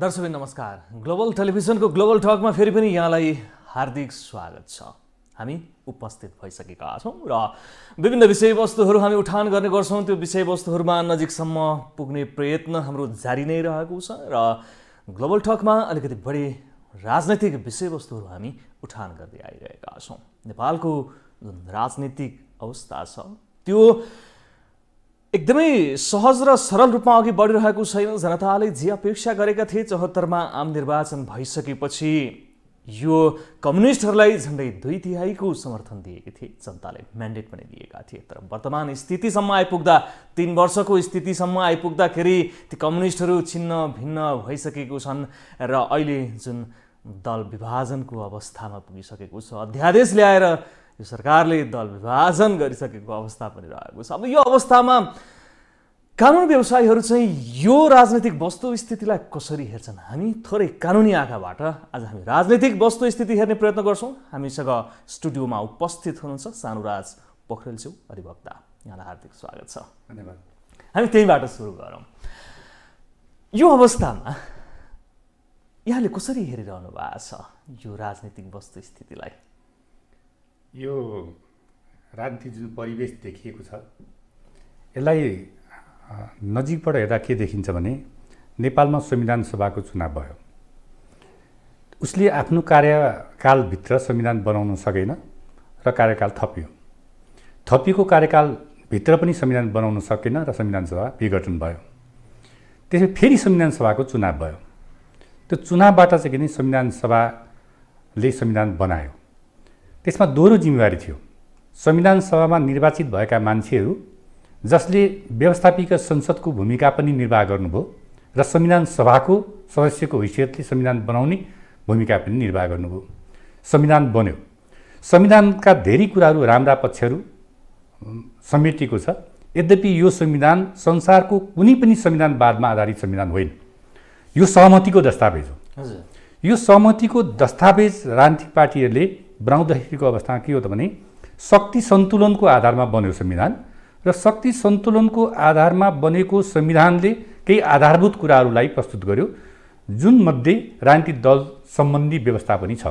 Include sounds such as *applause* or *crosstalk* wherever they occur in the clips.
दर्शक नमस्कार ग्लोबल टेलिभिजनको ग्लोबल टकमा फेरि पनि यहाँलाई हार्दिक स्वागत छ हामी उपस्थित भइसकेका छौँ र विभिन्न विषयवस्तुहरू हामी उठान गर्ने गर्छौँ त्यो विषयवस्तुहरूमा नजिकसम्म पुग्ने प्रयत्न हाम्रो जारी नै रहेको छ र ग्लोबल टकमा अलिकति बढी राजनैतिक विषयवस्तुहरू हामी उठान गर्दै आइरहेका छौँ नेपालको जुन राजनीतिक अवस्था छ त्यो एकदमै सहज र सरल रूपमा अघि बढिरहेको छैन जनताले जे अपेक्षा गरेका थिए चौहत्तरमा आम निर्वाचन भइसकेपछि यो कम्युनिस्टहरूलाई झन्डै दुई तिहाईको समर्थन दिएका थिए जनताले म्यान्डेट पनि दिएका थिए तर वर्तमान स्थितिसम्म आइपुग्दा तिन वर्षको स्थितिसम्म आइपुग्दाखेरि ती कम्युनिस्टहरू छिन्न भिन्न भइसकेको छन् र अहिले जुन दल विभाजनको अवस्थामा पुगिसकेको छ अध्यादेश ल्याएर यो सरकारले दल विभाजन गरिसकेको अवस्था पनि रहेको छ अब यो अवस्थामा कानुन व्यवसायीहरू चाहिँ यो राजनैतिक वस्तुस्थितिलाई कसरी हेर्छन् हामी थोरै कानुनी आँखाबाट आज हामी राजनैतिक वस्तुस्थिति हेर्ने प्रयत्न गर्छौँ हामीसँग स्टुडियोमा उपस्थित हुनुहुन्छ सानुराज पोखरेलज्यू अधिवक्ता यहाँलाई हार्दिक स्वागत छ धन्यवाद हामी त्यहीबाट सुरु गरौँ यो अवस्थामा यहाँले कसरी हेरिरहनु भएको छ यो राजनैतिक स्थितिलाई यो राजनीति जुन परिवेश देखिएको छ यसलाई नजिकबाट हेर्दा के देखिन्छ भने नेपालमा संविधान सभाको चुनाव भयो उसले आफ्नो कार्यकालभित्र संविधान बनाउन सकेन र कार्यकाल थपियो थपिएको कार्यकालभित्र पनि संविधान बनाउन सकेन र संविधान सभा विघटन भयो त्यसपछि फेरि संविधान सभाको चुनाव भयो त्यो चुनावबाट चाहिँ किन संविधान सभाले संविधान बनायो त्यसमा दोहोरो जिम्मेवारी थियो संविधान सभामा निर्वाचित भएका मान्छेहरू जसले व्यवस्थापिका संसदको भूमिका पनि निर्वाह गर्नुभयो र संविधान सभाको सदस्यको हैसियतले संविधान बनाउने भूमिका पनि निर्वाह गर्नुभयो संविधान बन्यो संविधानका धेरै कुराहरू राम्रा पक्षहरू समेटिएको छ यद्यपि यो संविधान संसारको कुनै पनि संविधानवादमा आधारित संविधान होइन यो सहमतिको दस्तावेज हो यो सहमतिको दस्तावेज राजनीतिक पार्टीहरूले बनाउँदाखेरिको अवस्थामा के हो त भने शक्ति सन्तुलनको आधारमा बन्यो संविधान र शक्ति सन्तुलनको आधारमा बनेको संविधानले केही आधारभूत कुराहरूलाई प्रस्तुत गर्यो जुनमध्ये राजनीतिक दल सम्बन्धी व्यवस्था पनि छ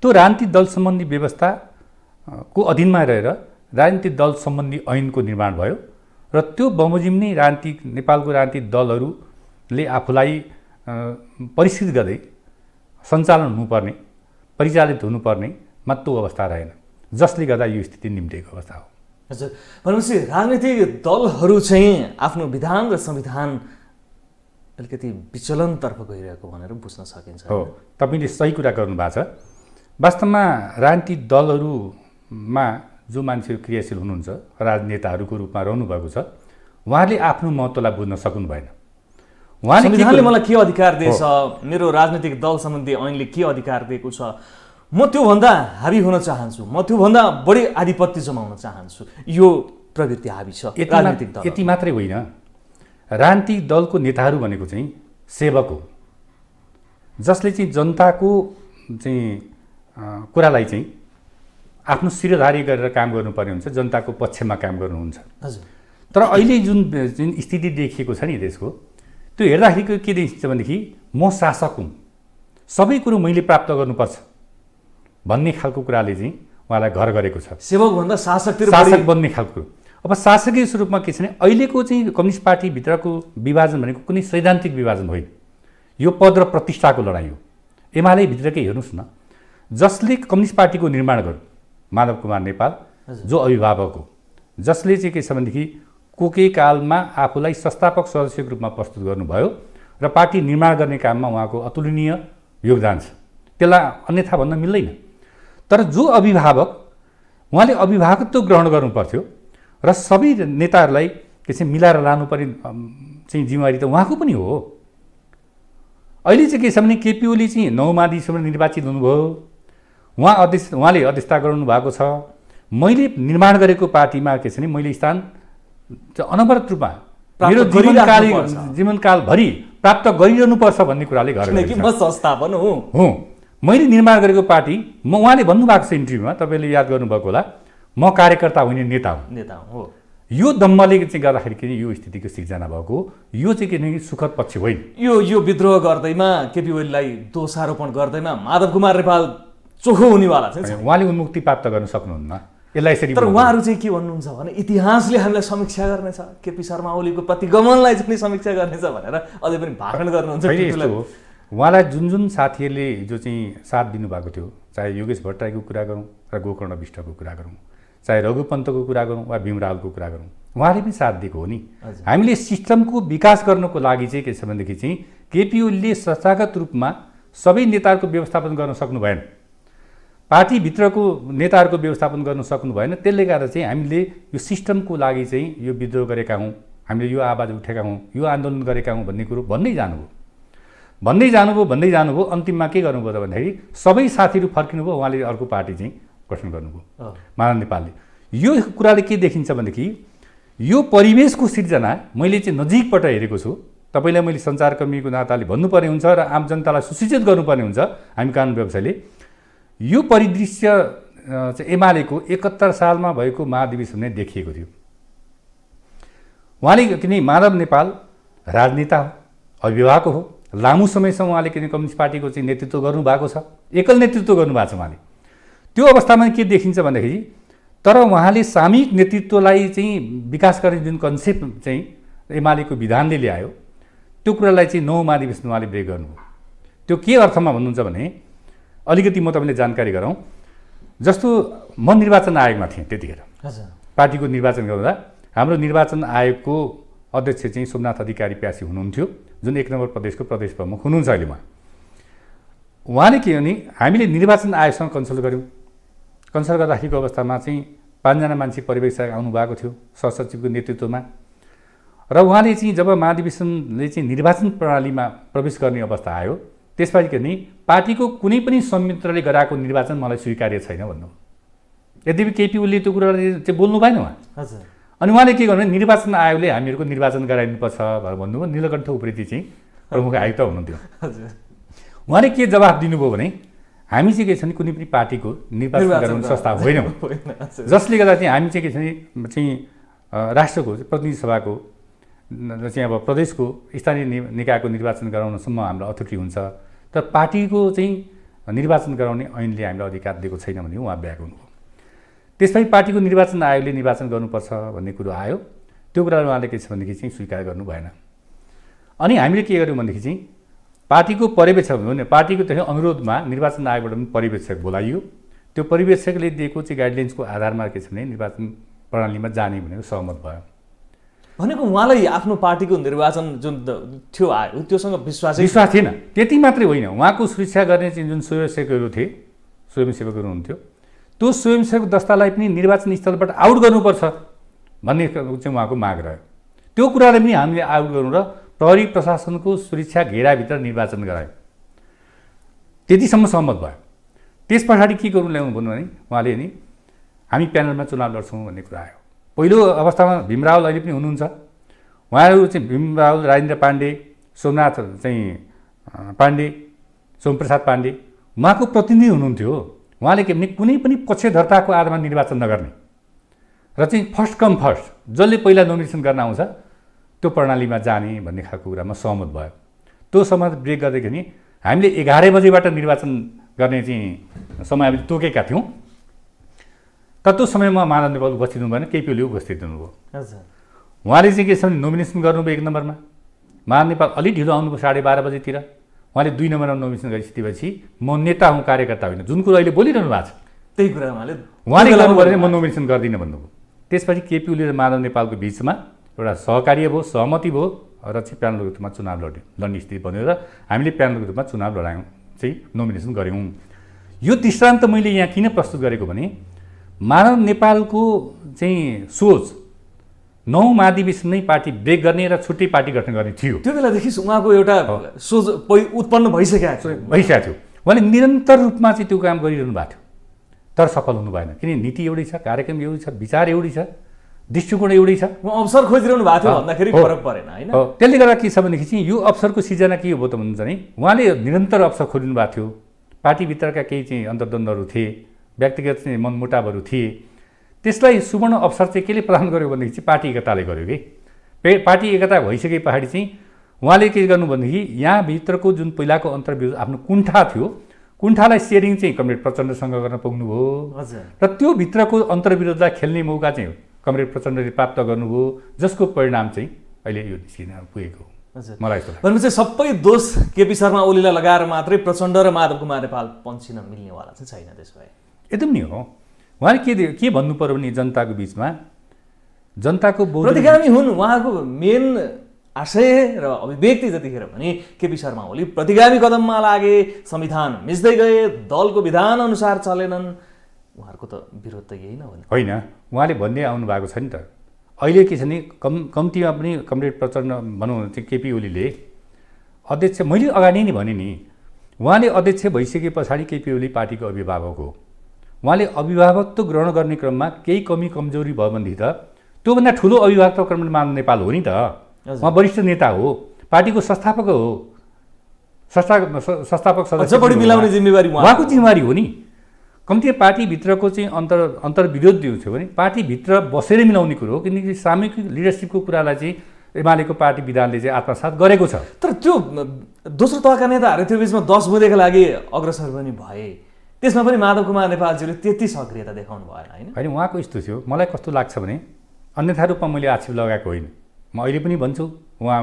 त्यो राजनीतिक दल सम्बन्धी व्यवस्थाको अधीनमा रहेर राजनीतिक दल सम्बन्धी ऐनको निर्माण भयो र त्यो बमोजिम नै राजनीतिक नेपालको राजनीतिक दलहरूले आफूलाई परिष्कृत गर्दै सञ्चालन हुनुपर्ने परिचालित हुनुपर्ने मात्र अवस्था रहेन जसले गर्दा यो स्थिति निम्टेको अवस्था हो हजुर भनेपछि राजनीतिक दलहरू चाहिँ आफ्नो विधान र संविधान अलिकति विचलनतर्फ गइरहेको भनेर बुझ्न सकिन्छ हो तपाईँले सही कुरा गर्नुभएको छ वास्तवमा राजनीतिक दलहरूमा जो मान्छेहरू क्रियाशील हुनुहुन्छ राजनेताहरूको रूपमा रहनुभएको छ उहाँले आफ्नो महत्त्वलाई बुझ्न सक्नु भएन उहाँले मलाई के अधिकार दिएछ मेरो राजनीतिक दल सम्बन्धी ऐनले के अधिकार दिएको छ म त्योभन्दा हाबी हुन चाहन्छु म त्योभन्दा बढी आधिपत्य जमाउन चाहन्छु यो प्रवृत्ति हाबी छ राजनीतिक यति मात्रै होइन राजनीतिक दलको नेताहरू भनेको चाहिँ सेवक हो जसले चाहिँ जनताको चाहिँ कुरालाई चाहिँ आफ्नो शिरधारी गरेर काम गर्नुपर्ने हुन्छ जनताको पक्षमा काम गर्नुहुन्छ तर अहिले जुन जुन स्थिति देखिएको छ नि देशको त्यो हेर्दाखेरि के देखिन्छ भनेदेखि म शासक हुँ सबै कुरो मैले प्राप्त गर्नुपर्छ भन्ने खालको कुराले चाहिँ उहाँलाई घर गरेको छ सेवक भन्दा शासक शासक बन्ने खालको अब शासकीय स्वरूपमा के छ भने अहिलेको चाहिँ कम्युनिस्ट पार्टीभित्रको विभाजन भनेको कुनै सैद्धान्तिक विभाजन होइन यो पद र प्रतिष्ठाको लडाइँ हो एमाले भित्रकै हेर्नुहोस् न जसले कम्युनिस्ट पार्टीको निर्माण गर्यो माधव कुमार नेपाल जो अभिभावक हो जसले चाहिँ के छ भनेदेखि कोके कालमा आफूलाई संस्थापक सदस्यको रूपमा प्रस्तुत गर्नुभयो र पार्टी निर्माण गर्ने काममा उहाँको अतुलनीय योगदान छ त्यसलाई अन्यथा भन्न मिल्दैन तर जो अभिभावक उहाँले अभिभावकत्व ग्रहण गर्नु पर्थ्यो र सबै नेताहरूलाई के चाहिँ मिलाएर लानु लानुपर्ने चाहिँ जिम्मेवारी त उहाँको पनि हो अहिले चाहिँ के छ भने केपी ओली चाहिँ नौ महाधिसम्म निर्वाचित हुनुभयो उहाँ अध्यक्ष उहाँले अध्यक्षता गराउनु भएको छ मैले निर्माण गरेको पार्टीमा के छ भने मैले स्थान अनवरत रूपमा मेरो जीवनकाल जीवनकालभरि प्राप्त गरिरहनुपर्छ भन्ने कुराले गर्छ संस्थापन हो मैले निर्माण गरेको पार्टी म उहाँले भन्नुभएको छ इन्टरभ्यूमा तपाईँले याद गर्नुभएको होला म कार्यकर्ता हुने नेता हुँ नेता हो यो दम्मले चाहिँ गर्दाखेरि किन यो स्थितिको सिर्जना भएको यो चाहिँ किनकि सुखद पक्ष होइन यो यो विद्रोह गर्दैमा केपी ओलीलाई दोषारोपण गर्दैमा माधव कुमार नेपाल चोखो हुनेवाला छ उहाँले उन्मुक्ति प्राप्त गर्न सक्नुहुन्न यसलाई यसरी तर उहाँहरू चाहिँ के भन्नुहुन्छ भने इतिहासले हामीलाई समीक्षा गर्नेछ केपी शर्मा ओलीको प्रतिगमनलाई चाहिँ समीक्षा गर्नेछ भनेर अझै पनि भाषण गर्नुहुन्छ उहाँलाई जुन जुन साथीहरूले हिजो चाहिँ साथ दिनुभएको थियो चाहे योगेश भट्टराईको कुरा गरौँ र गोकर्ण विष्टको कुरा गरौँ चाहे रघुपन्तको कुरा गरौँ वा भीमरावलको कुरा गरौँ उहाँले पनि साथ दिएको हो नि हामीले सिस्टमको विकास गर्नको लागि चाहिँ के छ भनेदेखि चाहिँ केपिओले संस्थागत रूपमा सबै नेताहरूको व्यवस्थापन गर्न सक्नु भएन पार्टीभित्रको नेताहरूको व्यवस्थापन गर्न सक्नु भएन त्यसले गर्दा चाहिँ हामीले यो सिस्टमको लागि चाहिँ यो विद्रोह गरेका हौँ हामीले यो आवाज उठेका हौँ यो आन्दोलन गरेका हौँ भन्ने कुरो भन्नै जानु भन्दै जानुभयो भन्दै जानुभयो अन्तिममा के गर्नुभयो त भन्दाखेरि सबै साथीहरू फर्किनुभयो उहाँले अर्को पार्टी चाहिँ गठन गर्नुभयो मानव नेपालले यो कुराले के देखिन्छ भनेदेखि यो परिवेशको सिर्जना मैले चाहिँ नजिकबाट हेरेको छु तपाईँलाई मैले सञ्चारकर्मीको नाताले भन्नुपर्ने हुन्छ र आम जनतालाई सुसूचित गर्नुपर्ने हुन्छ हामी कानुन व्यवसायले यो परिदृश्य चाहिँ एमालेको एकहत्तर सालमा भएको महाधिवेशन नै देखिएको थियो उहाँले किनभने माधव नेपाल राजनेता हो अभिभावक हो लामो समयसम्म उहाँले किनभने कम्युनिस्ट पार्टीको चाहिँ नेतृत्व गर्नुभएको छ एकल नेतृत्व गर्नुभएको छ उहाँले त्यो अवस्थामा के देखिन्छ भन्दाखेरि तर उहाँले सामूहिक नेतृत्वलाई चाहिँ विकास गर्ने जुन कन्सेप्ट चाहिँ एमालेको विधानले ल्यायो त्यो कुरालाई चाहिँ नौ महाधिवेशन उहाँले ब्रेक गर्नु त्यो के अर्थमा भन्नुहुन्छ भने अलिकति म तपाईँले जानकारी गराउँ जस्तो म निर्वाचन आयोगमा थिएँ त्यतिखेर पार्टीको निर्वाचन गर्दा हाम्रो निर्वाचन आयोगको अध्यक्ष चाहिँ सोमनाथ अधिकारी प्यासी हुनुहुन्थ्यो जुन एक नम्बर प्रदेशको प्रदेश प्रमुख हुनुहुन्छ अहिले उहाँ उहाँले के भने हामीले निर्वाचन आयोगसँग कन्सल्ट गऱ्यौँ कन्सल्ट गर्दाखेरिको अवस्थामा चाहिँ पाँचजना मान्छे पर्यवेक्षक आउनुभएको थियो सहसचिवको नेतृत्वमा र उहाँले चाहिँ जब महाधिवेशनले चाहिँ निर्वाचन प्रणालीमा प्रवेश गर्ने अवस्था आयो त्यसपछि के भने पार्टीको कुनै पनि संयन्त्रले गराएको निर्वाचन मलाई स्वीकार्य छैन भन्नु यद्यपि केपी ओलीले त्यो कुरा चाहिँ बोल्नु भएन उहाँ हजुर अनि उहाँले के गर्नु निर्वाचन आयोगले हामीहरूको निर्वाचन गराइदिनुपर्छ भनेर भन्नुभयो निलकण्ठ उप्रेती चाहिँ प्रमुख आयुक्त हुनुहुन्थ्यो उहाँले के जवाब दिनुभयो भने हामी चाहिँ के छ भने कुनै पनि पार्टीको निर्वाचन गराउने संस्था होइन *laughs* जसले गर्दा चाहिँ हामी चाहिँ के छ भने चाहिँ राष्ट्रको प्रतिनिधि सभाको चाहिँ अब प्रदेशको स्थानीय निकायको निर्वाचन गराउनसम्म हाम्रो अथोरिटी हुन्छ तर पार्टीको चाहिँ निर्वाचन गराउने ऐनले हामीलाई अधिकार दिएको छैन भने उहाँ ब्याक हुनुभयो त्यसपछि पार्टीको निर्वाचन आयोगले निर्वाचन गर्नुपर्छ भन्ने कुरो आयो त्यो कुरालाई उहाँले के छ भनेदेखि चाहिँ स्वीकार गर्नु भएन अनि हामीले के गर्यौँ भनेदेखि चाहिँ पार्टीको पर्यवेक्षक भने पार्टीको त्यही अनुरोधमा निर्वाचन आयोगबाट पनि पर्यवेक्षक बोलाइयो त्यो पर्यवेक्षकले दिएको चाहिँ गाइडलाइन्सको आधारमा के छ भने निर्वाचन प्रणालीमा जाने भनेको सहमत भयो भनेको उहाँलाई आफ्नो पार्टीको निर्वाचन जुन थियो आयो त्योसँग विश्वास विश्वास थिएन त्यति मात्रै होइन उहाँको सुरक्षा गर्ने चाहिँ जुन स्वयंसेवकहरू थिए स्वयंसेवकहरू हुनुहुन्थ्यो त्यो स्वयंसेवक दस्तालाई पनि निर्वाचन स्थलबाट आउट गर्नुपर्छ भन्ने चाहिँ उहाँको माग रह्यो त्यो कुरालाई पनि हामीले आउट गरौँ र प्रहरी प्रशासनको सुरक्षा घेराभित्र निर्वाचन गरायौँ त्यतिसम्म सहमत भयो त्यस पछाडि के गर्नु ल्याउनु भन्नु भने उहाँले नि हामी प्यानलमा चुनाव लड्छौँ भन्ने कुरा आयो पहिलो अवस्थामा भीमरावल अहिले पनि हुनुहुन्छ उहाँहरू चाहिँ भीमरावल राजेन्द्र पाण्डे सोमनाथ चाहिँ पाण्डे सोमप्रसाद पाण्डे उहाँको प्रतिनिधि हुनुहुन्थ्यो उहाँले के भने कुनै पनि पक्षधरताको आधारमा निर्वाचन नगर्ने र चाहिँ फर्स्ट कम फर्स्ट जसले पहिला नोमिनेसन गर्न आउँछ त्यो प्रणालीमा जाने भन्ने खालको कुरामा सहमत भयो त्यो सहमत ब्रेक गर्दाखेरि हामीले एघार बजेबाट निर्वाचन गर्ने चाहिँ समय हामीले तोकेका थियौँ तर त्यो समयमा माधव नेपाल उपस्थित हुनुभएन केपिओली उपस्थित हुनुभयो उहाँले चाहिँ के छ भने नोमिनेसन गर्नुभयो एक नम्बरमा माधव नेपाल अलिक ढिलो आउनुभयो साढे बाह्र बजीतिर उहाँले दुई नम्बरमा नोमिनेसन गरिसकेपछि म नेता हुँ कार्यकर्ता होइन जुन कुरो अहिले बोलिरहनु भएको छ त्यही कुरा उहाँले उहाँले गर्नुभयो भने म नोमिनेसन गर्दिनँ भन्नुभयो त्यसपछि केपी ओली र माधव नेपालको बिचमा एउटा सहकार्य भयो सहमति भयो र चाहिँ प्यानलको रूपमा चुनाव लड्यो लड्ने स्थिति र हामीले प्यानलको रूपमा चुनाव लडायौँ चाहिँ नोमिनेसन गऱ्यौँ यो दृष्टान्त मैले यहाँ किन प्रस्तुत गरेको भने मानव नेपालको चाहिँ सोच नौ महाधिवेशन नै पार्टी ब्रेक गर्ने र छुट्टै पार्टी गठन गर्ने थियो त्यो बेलादेखि उहाँको एउटा सोच उत्पन्न भइसकेको थियो भइसकेको थियो उहाँले निरन्तर रूपमा चाहिँ त्यो काम गरिरहनु भएको थियो तर सफल हुनु भएन किन नीति एउटै छ कार्यक्रम एउटै छ विचार एउटै छ दृष्टिकोण एउटै छ अवसर खोजिरहनु भएको थियो भन्दाखेरि फरक परेन होइन त्यसले गर्दा के छ भनेदेखि चाहिँ यो अवसरको सिर्जना के हो त भन्छ भने उहाँले निरन्तर अवसर खोजिनु भएको थियो पार्टीभित्रका केही चाहिँ अन्तर्द्वन्दहरू थिए व्यक्तिगत चाहिँ मनमुटावहरू थिए त्यसलाई सुवर्ण अवसर चाहिँ केले प्रदान गर्यो भनेदेखि चाहिँ पार्टी एकताले गर्यो कि पार्टी एकता भइसके पछाडि चाहिँ उहाँले के गर्नु भनेदेखि यहाँभित्रको जुन पहिलाको अन्तर्व्यू आफ्नो कुण्ठा थियो कुण्ठालाई सेयरिङ चाहिँ कमरेड प्रचण्डसँग गर्न पुग्नुभयो हजुर र त्यो भित्रको अन्तर्विरोधलाई खेल्ने मौका चाहिँ कमरेड प्रचण्डले प्राप्त गर्नुभयो जसको परिणाम चाहिँ अहिले यो निस्किन पुगेको हो मलाई भनेपछि सबै दोष केपी शर्मा ओलीलाई लगाएर मात्रै प्रचण्ड र माधव कुमार नेपाल पन्सिन मिल्नेवाला चाहिँ छैन त्यसो भए एकदम नि हो उहाँले के के भन्नु पऱ्यो भने जनताको बिचमा जनताको प्रतिगामी हुन् उहाँको मेन आशय र अभिव्यक्ति जतिखेर भने केपी शर्मा ओली प्रतिगामी कदममा लागे संविधान मिच्दै गए दलको विधान अनुसार चलेनन् उहाँहरूको त विरोध त यही न होइन उहाँले भन्दै आउनु भएको छ नि त अहिले के छ भने कम कम्तीमा पनि कमरेड प्रचण्ड भनौँ केपी ओलीले अध्यक्ष मैले अगाडि नै भने नि उहाँले अध्यक्ष भइसके पछाडि केपी ओली पार्टीको अभिभावक हो उहाँले अभिभावकत्व ग्रहण गर्ने क्रममा केही कमी कमजोरी भयो भनेदेखि त त्योभन्दा ठुलो अभिभावकत्व क्रममा नेपाल हो नि त उहाँ वरिष्ठ नेता हो पार्टीको संस्थापक हो संस्था संस्थापक सदस्य मिलाउने जिम्मेवारी उहाँको जिम्मेवारी हो नि कम्ती पार्टीभित्रको चाहिँ अन्तर अन्तर्विरोध थियो भने पार्टीभित्र बसेर मिलाउने कुरो हो किनकि सामूहिक लिडरसिपको कुरालाई चाहिँ एमालेको पार्टी विधानले चाहिँ आत्मसात गरेको छ तर त्यो दोस्रो तहका नेताहरू त्यो बिचमा दस बुझेको लागि अग्रसर पनि भए त्यसमा पनि माधव कुमार नेपालजीले त्यति सक्रियता देखाउनु भएन होइन होइन उहाँको यस्तो थियो मलाई कस्तो लाग्छ भने अन्यथा रूपमा मैले आक्षेप लगाएको होइन म अहिले पनि भन्छु उहाँ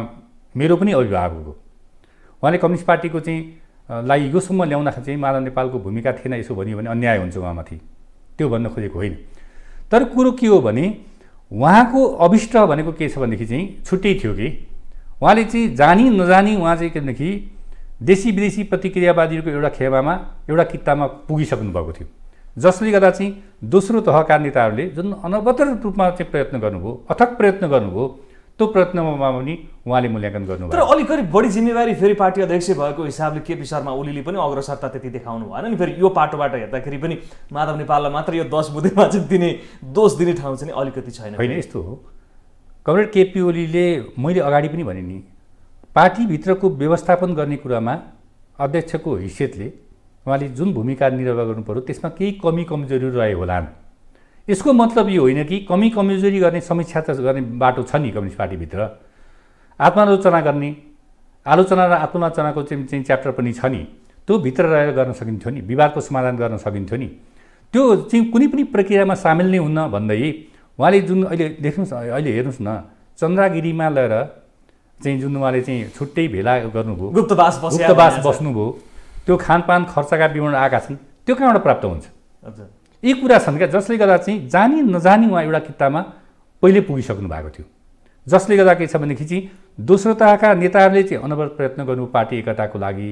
मेरो पनि अभिभावक हो उहाँले कम्युनिस्ट पार्टीको चाहिँ लाई योसम्म ल्याउँदाखेरि चाहिँ माधव नेपालको भूमिका थिएन यसो भन्यो भने अन्याय हुन्छ उहाँमाथि त्यो भन्न खोजेको होइन तर कुरो के हो भने उहाँको अभिष्ट भनेको के छ भनेदेखि चाहिँ छुट्टै थियो कि उहाँले चाहिँ जानी नजानी उहाँ चाहिँ के भनेदेखि देशी विदेशी प्रतिक्रियावादीहरूको एउटा खेमामा एउटा कित्तामा पुगिसक्नु भएको थियो जसले गर्दा चाहिँ दोस्रो तहका नेताहरूले जुन अनवतर रूपमा चाहिँ प्रयत्न गर्नुभयो अथक प्रयत्न गर्नुभयो त्यो प्रयत्नमा पनि उहाँले मूल्याङ्कन गर्नुभयो तर अलिकति बढी जिम्मेवारी फेरि पार्टी अध्यक्ष भएको हिसाबले केपी शर्मा ओलीले पनि अग्रसरता त्यति देखाउनु भएन नि फेरि यो पाटोबाट हेर्दाखेरि पनि माधव नेपाललाई मात्र यो दस बुधेमा चाहिँ दिने दोष दिने ठाउँ चाहिँ अलिकति छैन होइन यस्तो हो कमरेड केपी ओलीले मैले अगाडि पनि भने नि पार्टीभित्रको व्यवस्थापन गर्ने कुरामा अध्यक्षको हैसियतले उहाँले जुन भूमिका निर्वाह गर्नु गर्नुपऱ्यो त्यसमा केही कमी कमजोरी रहे होलान् यसको मतलब यो होइन कि कमी कमजोरी गर्ने समीक्षा त गर्ने बाटो छ नि कम्युनिस्ट पार्टीभित्र आत्मालोचना गर्ने आलोचना र आत्मालोचनाको चाहिँ च्याप्टर पनि छ नि त्यो भित्र रहेर गर्न सकिन्थ्यो नि विवादको समाधान गर्न सकिन्थ्यो नि त्यो चाहिँ कुनै पनि प्रक्रियामा सामेल नै हुन्न भन्दै उहाँले जुन अहिले देख्नुहोस् अहिले हेर्नुहोस् न चन्द्रागिरीमा लगेर चाहिँ जुन उहाँले चाहिँ छुट्टै भेला गर्नुभयो गुप्तवास गुप्तवास बस्नुभयो त्यो खानपान खर्चका विवरण आएका छन् त्यो कहाँबाट प्राप्त हुन्छ यी कुरा छन् क्या जसले गर्दा चाहिँ जानी नजानी उहाँ एउटा किताबमा पहिले पुगिसक्नु भएको थियो जसले गर्दा के छ भनेदेखि चाहिँ दोस्रो तहका नेताहरूले चाहिँ अनवरत प्रयत्न गर्नु पार्टी एकताको लागि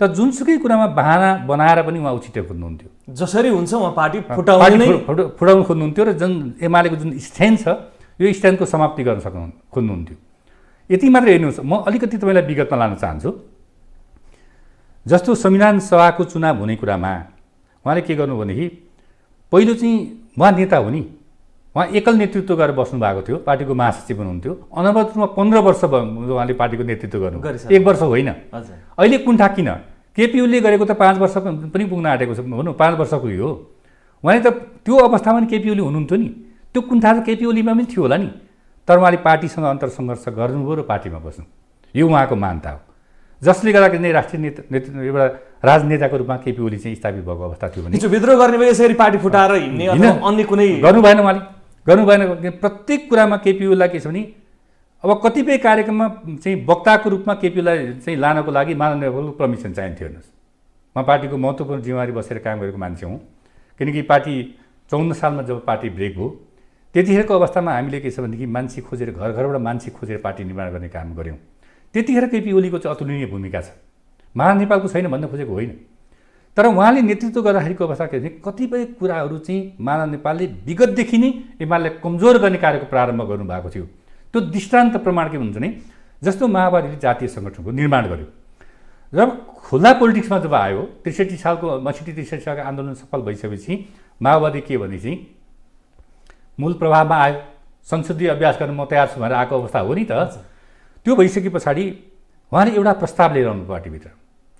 त जुनसुकै कुरामा बहाना बनाएर पनि उहाँ उछिटे खोज्नुहुन्थ्यो जसरी हुन्छ उहाँ पार्टी फुटाउने फुटाउनु खोज्नुहुन्थ्यो र जुन एमालेको जुन स्ट्यान्ड छ यो स्ट्यान्डको समाप्ति गर्न सक्नु खोज्नुहुन्थ्यो यति मात्र हेर्नुहोस् म अलिकति तपाईँलाई विगतमा लान चाहन्छु जस्तो संविधान सभाको चुनाव हुने कुरामा उहाँले के गर्नु भनेदेखि पहिलो चाहिँ उहाँ नेता हो नि उहाँ एकल नेतृत्व गरेर बस्नु भएको थियो पार्टीको महासचिव हुनुहुन्थ्यो अनवरत रूपमा पन्ध्र वर्ष उहाँले पार्टीको नेतृत्व गर्नु एक वर्ष होइन अहिले कुन्ठा किन केपियुले गरेको त पाँच वर्ष पनि पुग्न आँटेको छ भनौँ पाँच वर्षको हो उहाँले त त्यो अवस्थामा पनि केपिओली हुनुहुन्थ्यो नि त्यो कुन्ठा त केपिओलीमा पनि थियो होला नि तर उहाँले पार्टीसँग अन्तरसङ्घर्ष गर्नुभयो र पार्टीमा बस्नु यो उहाँको मान्यता हो जसले गर्दाखेरि नै राष्ट्रिय नेता नेतृत्व एउटा राजनेताको रूपमा केपी ओली चाहिँ स्थापित भएको अवस्था थियो भने विद्रोह गर्ने यसरी पार्टी फुटाएर हिँड्ने अन्य कुनै गर्नु भएन उहाँले गर्नु भएन प्रत्येक कुरामा केपी ओलीलाई के छ भने अब कतिपय कार्यक्रममा चाहिँ वक्ताको रूपमा केपीलाई चाहिँ लानको लागि माननीयको पर्मिसन चाहिन्थ्यो हेर्नुहोस् म पार्टीको महत्त्वपूर्ण जिम्मेवारी बसेर काम गरेको मान्छे हुँ किनकि पार्टी चौन्न सालमा जब पार्टी ब्रेक भयो त्यतिखेरको अवस्थामा हामीले के छ भनेदेखि मान्छे खोजेर घर घरबाट मान्छे खोजेर पार्टी निर्माण गर्ने काम गऱ्यौँ त्यतिखेर केपी ओलीको चाहिँ अतुलनीय भूमिका छ महान नेपालको छैन भन्न खोजेको होइन तर उहाँले नेतृत्व गर्दाखेरिको अवस्था के भने कतिपय कुराहरू चाहिँ मानव नेपालले विगतदेखि नै एमाले कमजोर गर्ने कार्यको प्रारम्भ गर्नुभएको थियो त्यो दृष्टान्त प्रमाण के हुन्छ भने जस्तो माओवादीले जातीय सङ्गठनको निर्माण गर्यो जब खुल्ला पोलिटिक्समा जब आयो त्रिसठी सालको मसिटी त्रिसठी सालको आन्दोलन सफल भइसकेपछि माओवादी के भने चाहिँ मूल प्रभावमा आयो संसदीय अभ्यास गर्न म तयार छु भनेर आएको अवस्था हो नि त त्यो भइसके पछाडि उहाँले एउटा प्रस्ताव लिएर आउनु पार्टीभित्र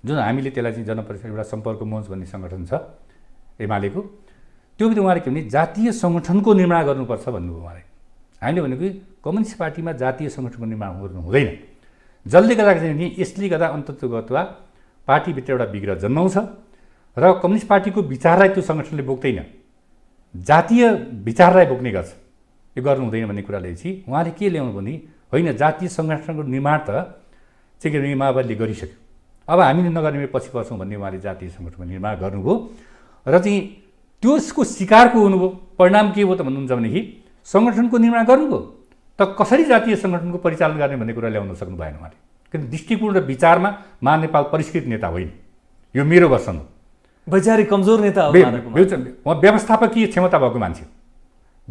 जुन हामीले त्यसलाई चाहिँ जनपरिषद एउटा सम्पर्क मञ्च भन्ने सङ्गठन छ एमालेको त्यो उहाँले के भने जातीय सङ्गठनको निर्माण गर्नुपर्छ भन्नुभयो उहाँले हामीले भनेको कम्युनिस्ट पार्टीमा जातीय सङ्गठनको निर्माण गर्नु हुँदैन जसले गर्दाखेरि भने यसले गर्दा वा पार्टीभित्र एउटा विग्रह जन्माउँछ र कम्युनिस्ट पार्टीको विचारलाई त्यो सङ्गठनले बोक्दैन जातीय विचारलाई बोक्ने गर्छ यो गर्नु हुँदैन भन्ने कुरा ल्याएपछि उहाँले के ल्याउनु भने होइन जातीय सङ्गठनको निर्माण त चाहिँ के माओवादीले गरिसक्यो अब हामीले नगर्ने पछि पर्छौँ भन्ने उहाँले जातीय सङ्गठनको निर्माण गर्नुभयो र चाहिँ त्यसको शिकारको हुनुभयो परिणाम के हो त भन्नुहुन्छ भनेदेखि सङ्गठनको निर्माण गर्नुभयो त कसरी जातीय सङ्गठनको परिचालन गर्ने भन्ने कुरा ल्याउन सक्नु भएन उहाँले किन दृष्टिकोण र विचारमा मा नेपाल परिष्कृत नेता होइन यो मेरो वचन हो वैचारिक कमजोर नेता हो म व्यवस्थापकीय क्षमता भएको मान्छे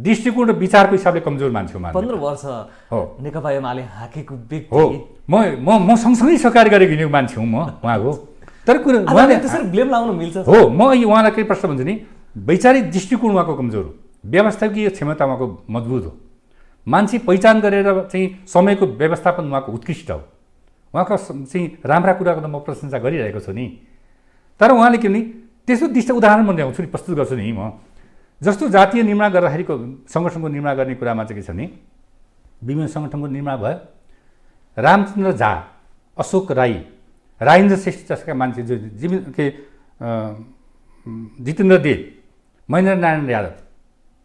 दृष्टिकोण र विचारको हिसाबले कमजोर मान्छे हो पन्ध्र वर्ष हो नेकपा एमाले हाकेको व्यक्ति हो म म म सँगसँगै सरकार गरेको हिँडेको मान्छे हुँ म उहाँको तर कुरा उहाँले त्यसरी ब्लेम लाउनु मिल्छ हो म उहाँलाई के प्रश्न भन्छु नि वैचारिक दृष्टिकोण उहाँको कमजोर हो व्यवस्थापकीय क्षमता उहाँको मजबुत हो मान्छे पहिचान गरेर चाहिँ समयको व्यवस्थापन उहाँको उत्कृष्ट हो उहाँको चाहिँ राम्रा कुराको त म प्रशंसा गरिरहेको छु नि तर उहाँले के भने त्यस्तो दृष्ट उदाहरण म ल्याउँछु नि प्रस्तुत गर्छु नि म जस्तो जातीय निर्माण गर्दाखेरिको सङ्गठनको निर्माण गर्ने कुरामा चाहिँ के छ नि विभिन्न सङ्गठनको निर्माण भयो रामचन्द्र झा अशोक राई राजेन्द्र श्रेष्ठ जसका मान्छे जो जिम के जितेन्द्र देव महेन्द्र नारायण यादव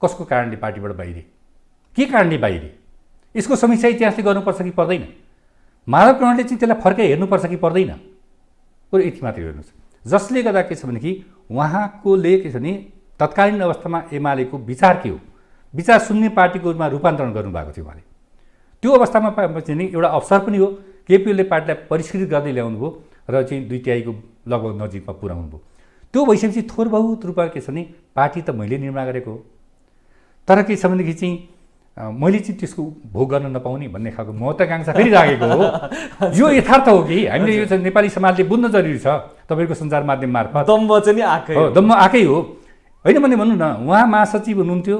कसको कारणले पार्टीबाट बाहिरे के कारणले बाहिरे यसको समीक्षा इतिहासले गर्नुपर्छ कि पर्दैन माधव करणले चाहिँ त्यसलाई फर्काइ हेर्नुपर्छ कि पर्दैन बरु यति मात्रै हेर्नुहोस् जसले गर्दा के छ भने कि उहाँकोले के छ भने तत्कालीन अवस्थामा एमालेको विचार के हो विचार सुन्ने पार्टीको रूपमा रूपान्तरण गर्नुभएको थियो उहाँले त्यो अवस्थामा चाहिँ एउटा अवसर पनि हो केपिओले पार्टीलाई परिष्कृत गर्दै ल्याउनु भयो र चाहिँ दुई तिहाईको लगभग नजिकमा पुऱ्याउनु भयो त्यो भइसकेपछि थोर बहुत रूपमा के छ भने पार्टी त मैले निर्माण गरेको हो तर के छ भनेदेखि चाहिँ मैले चाहिँ त्यसको भोग गर्न नपाउने भन्ने खालको महत्त्वाकाङ्क्षा फेरि जागेको हो यो यथार्थ हो कि हामीले यो चाहिँ नेपाली समाजले बुझ्न जरुरी छ तपाईँको सञ्चार माध्यम मार्फत दम्ब चाहिँ आएकै हो दम्ब आएकै हो होइन भने भनौँ न उहाँ महासचिव हुनुहुन्थ्यो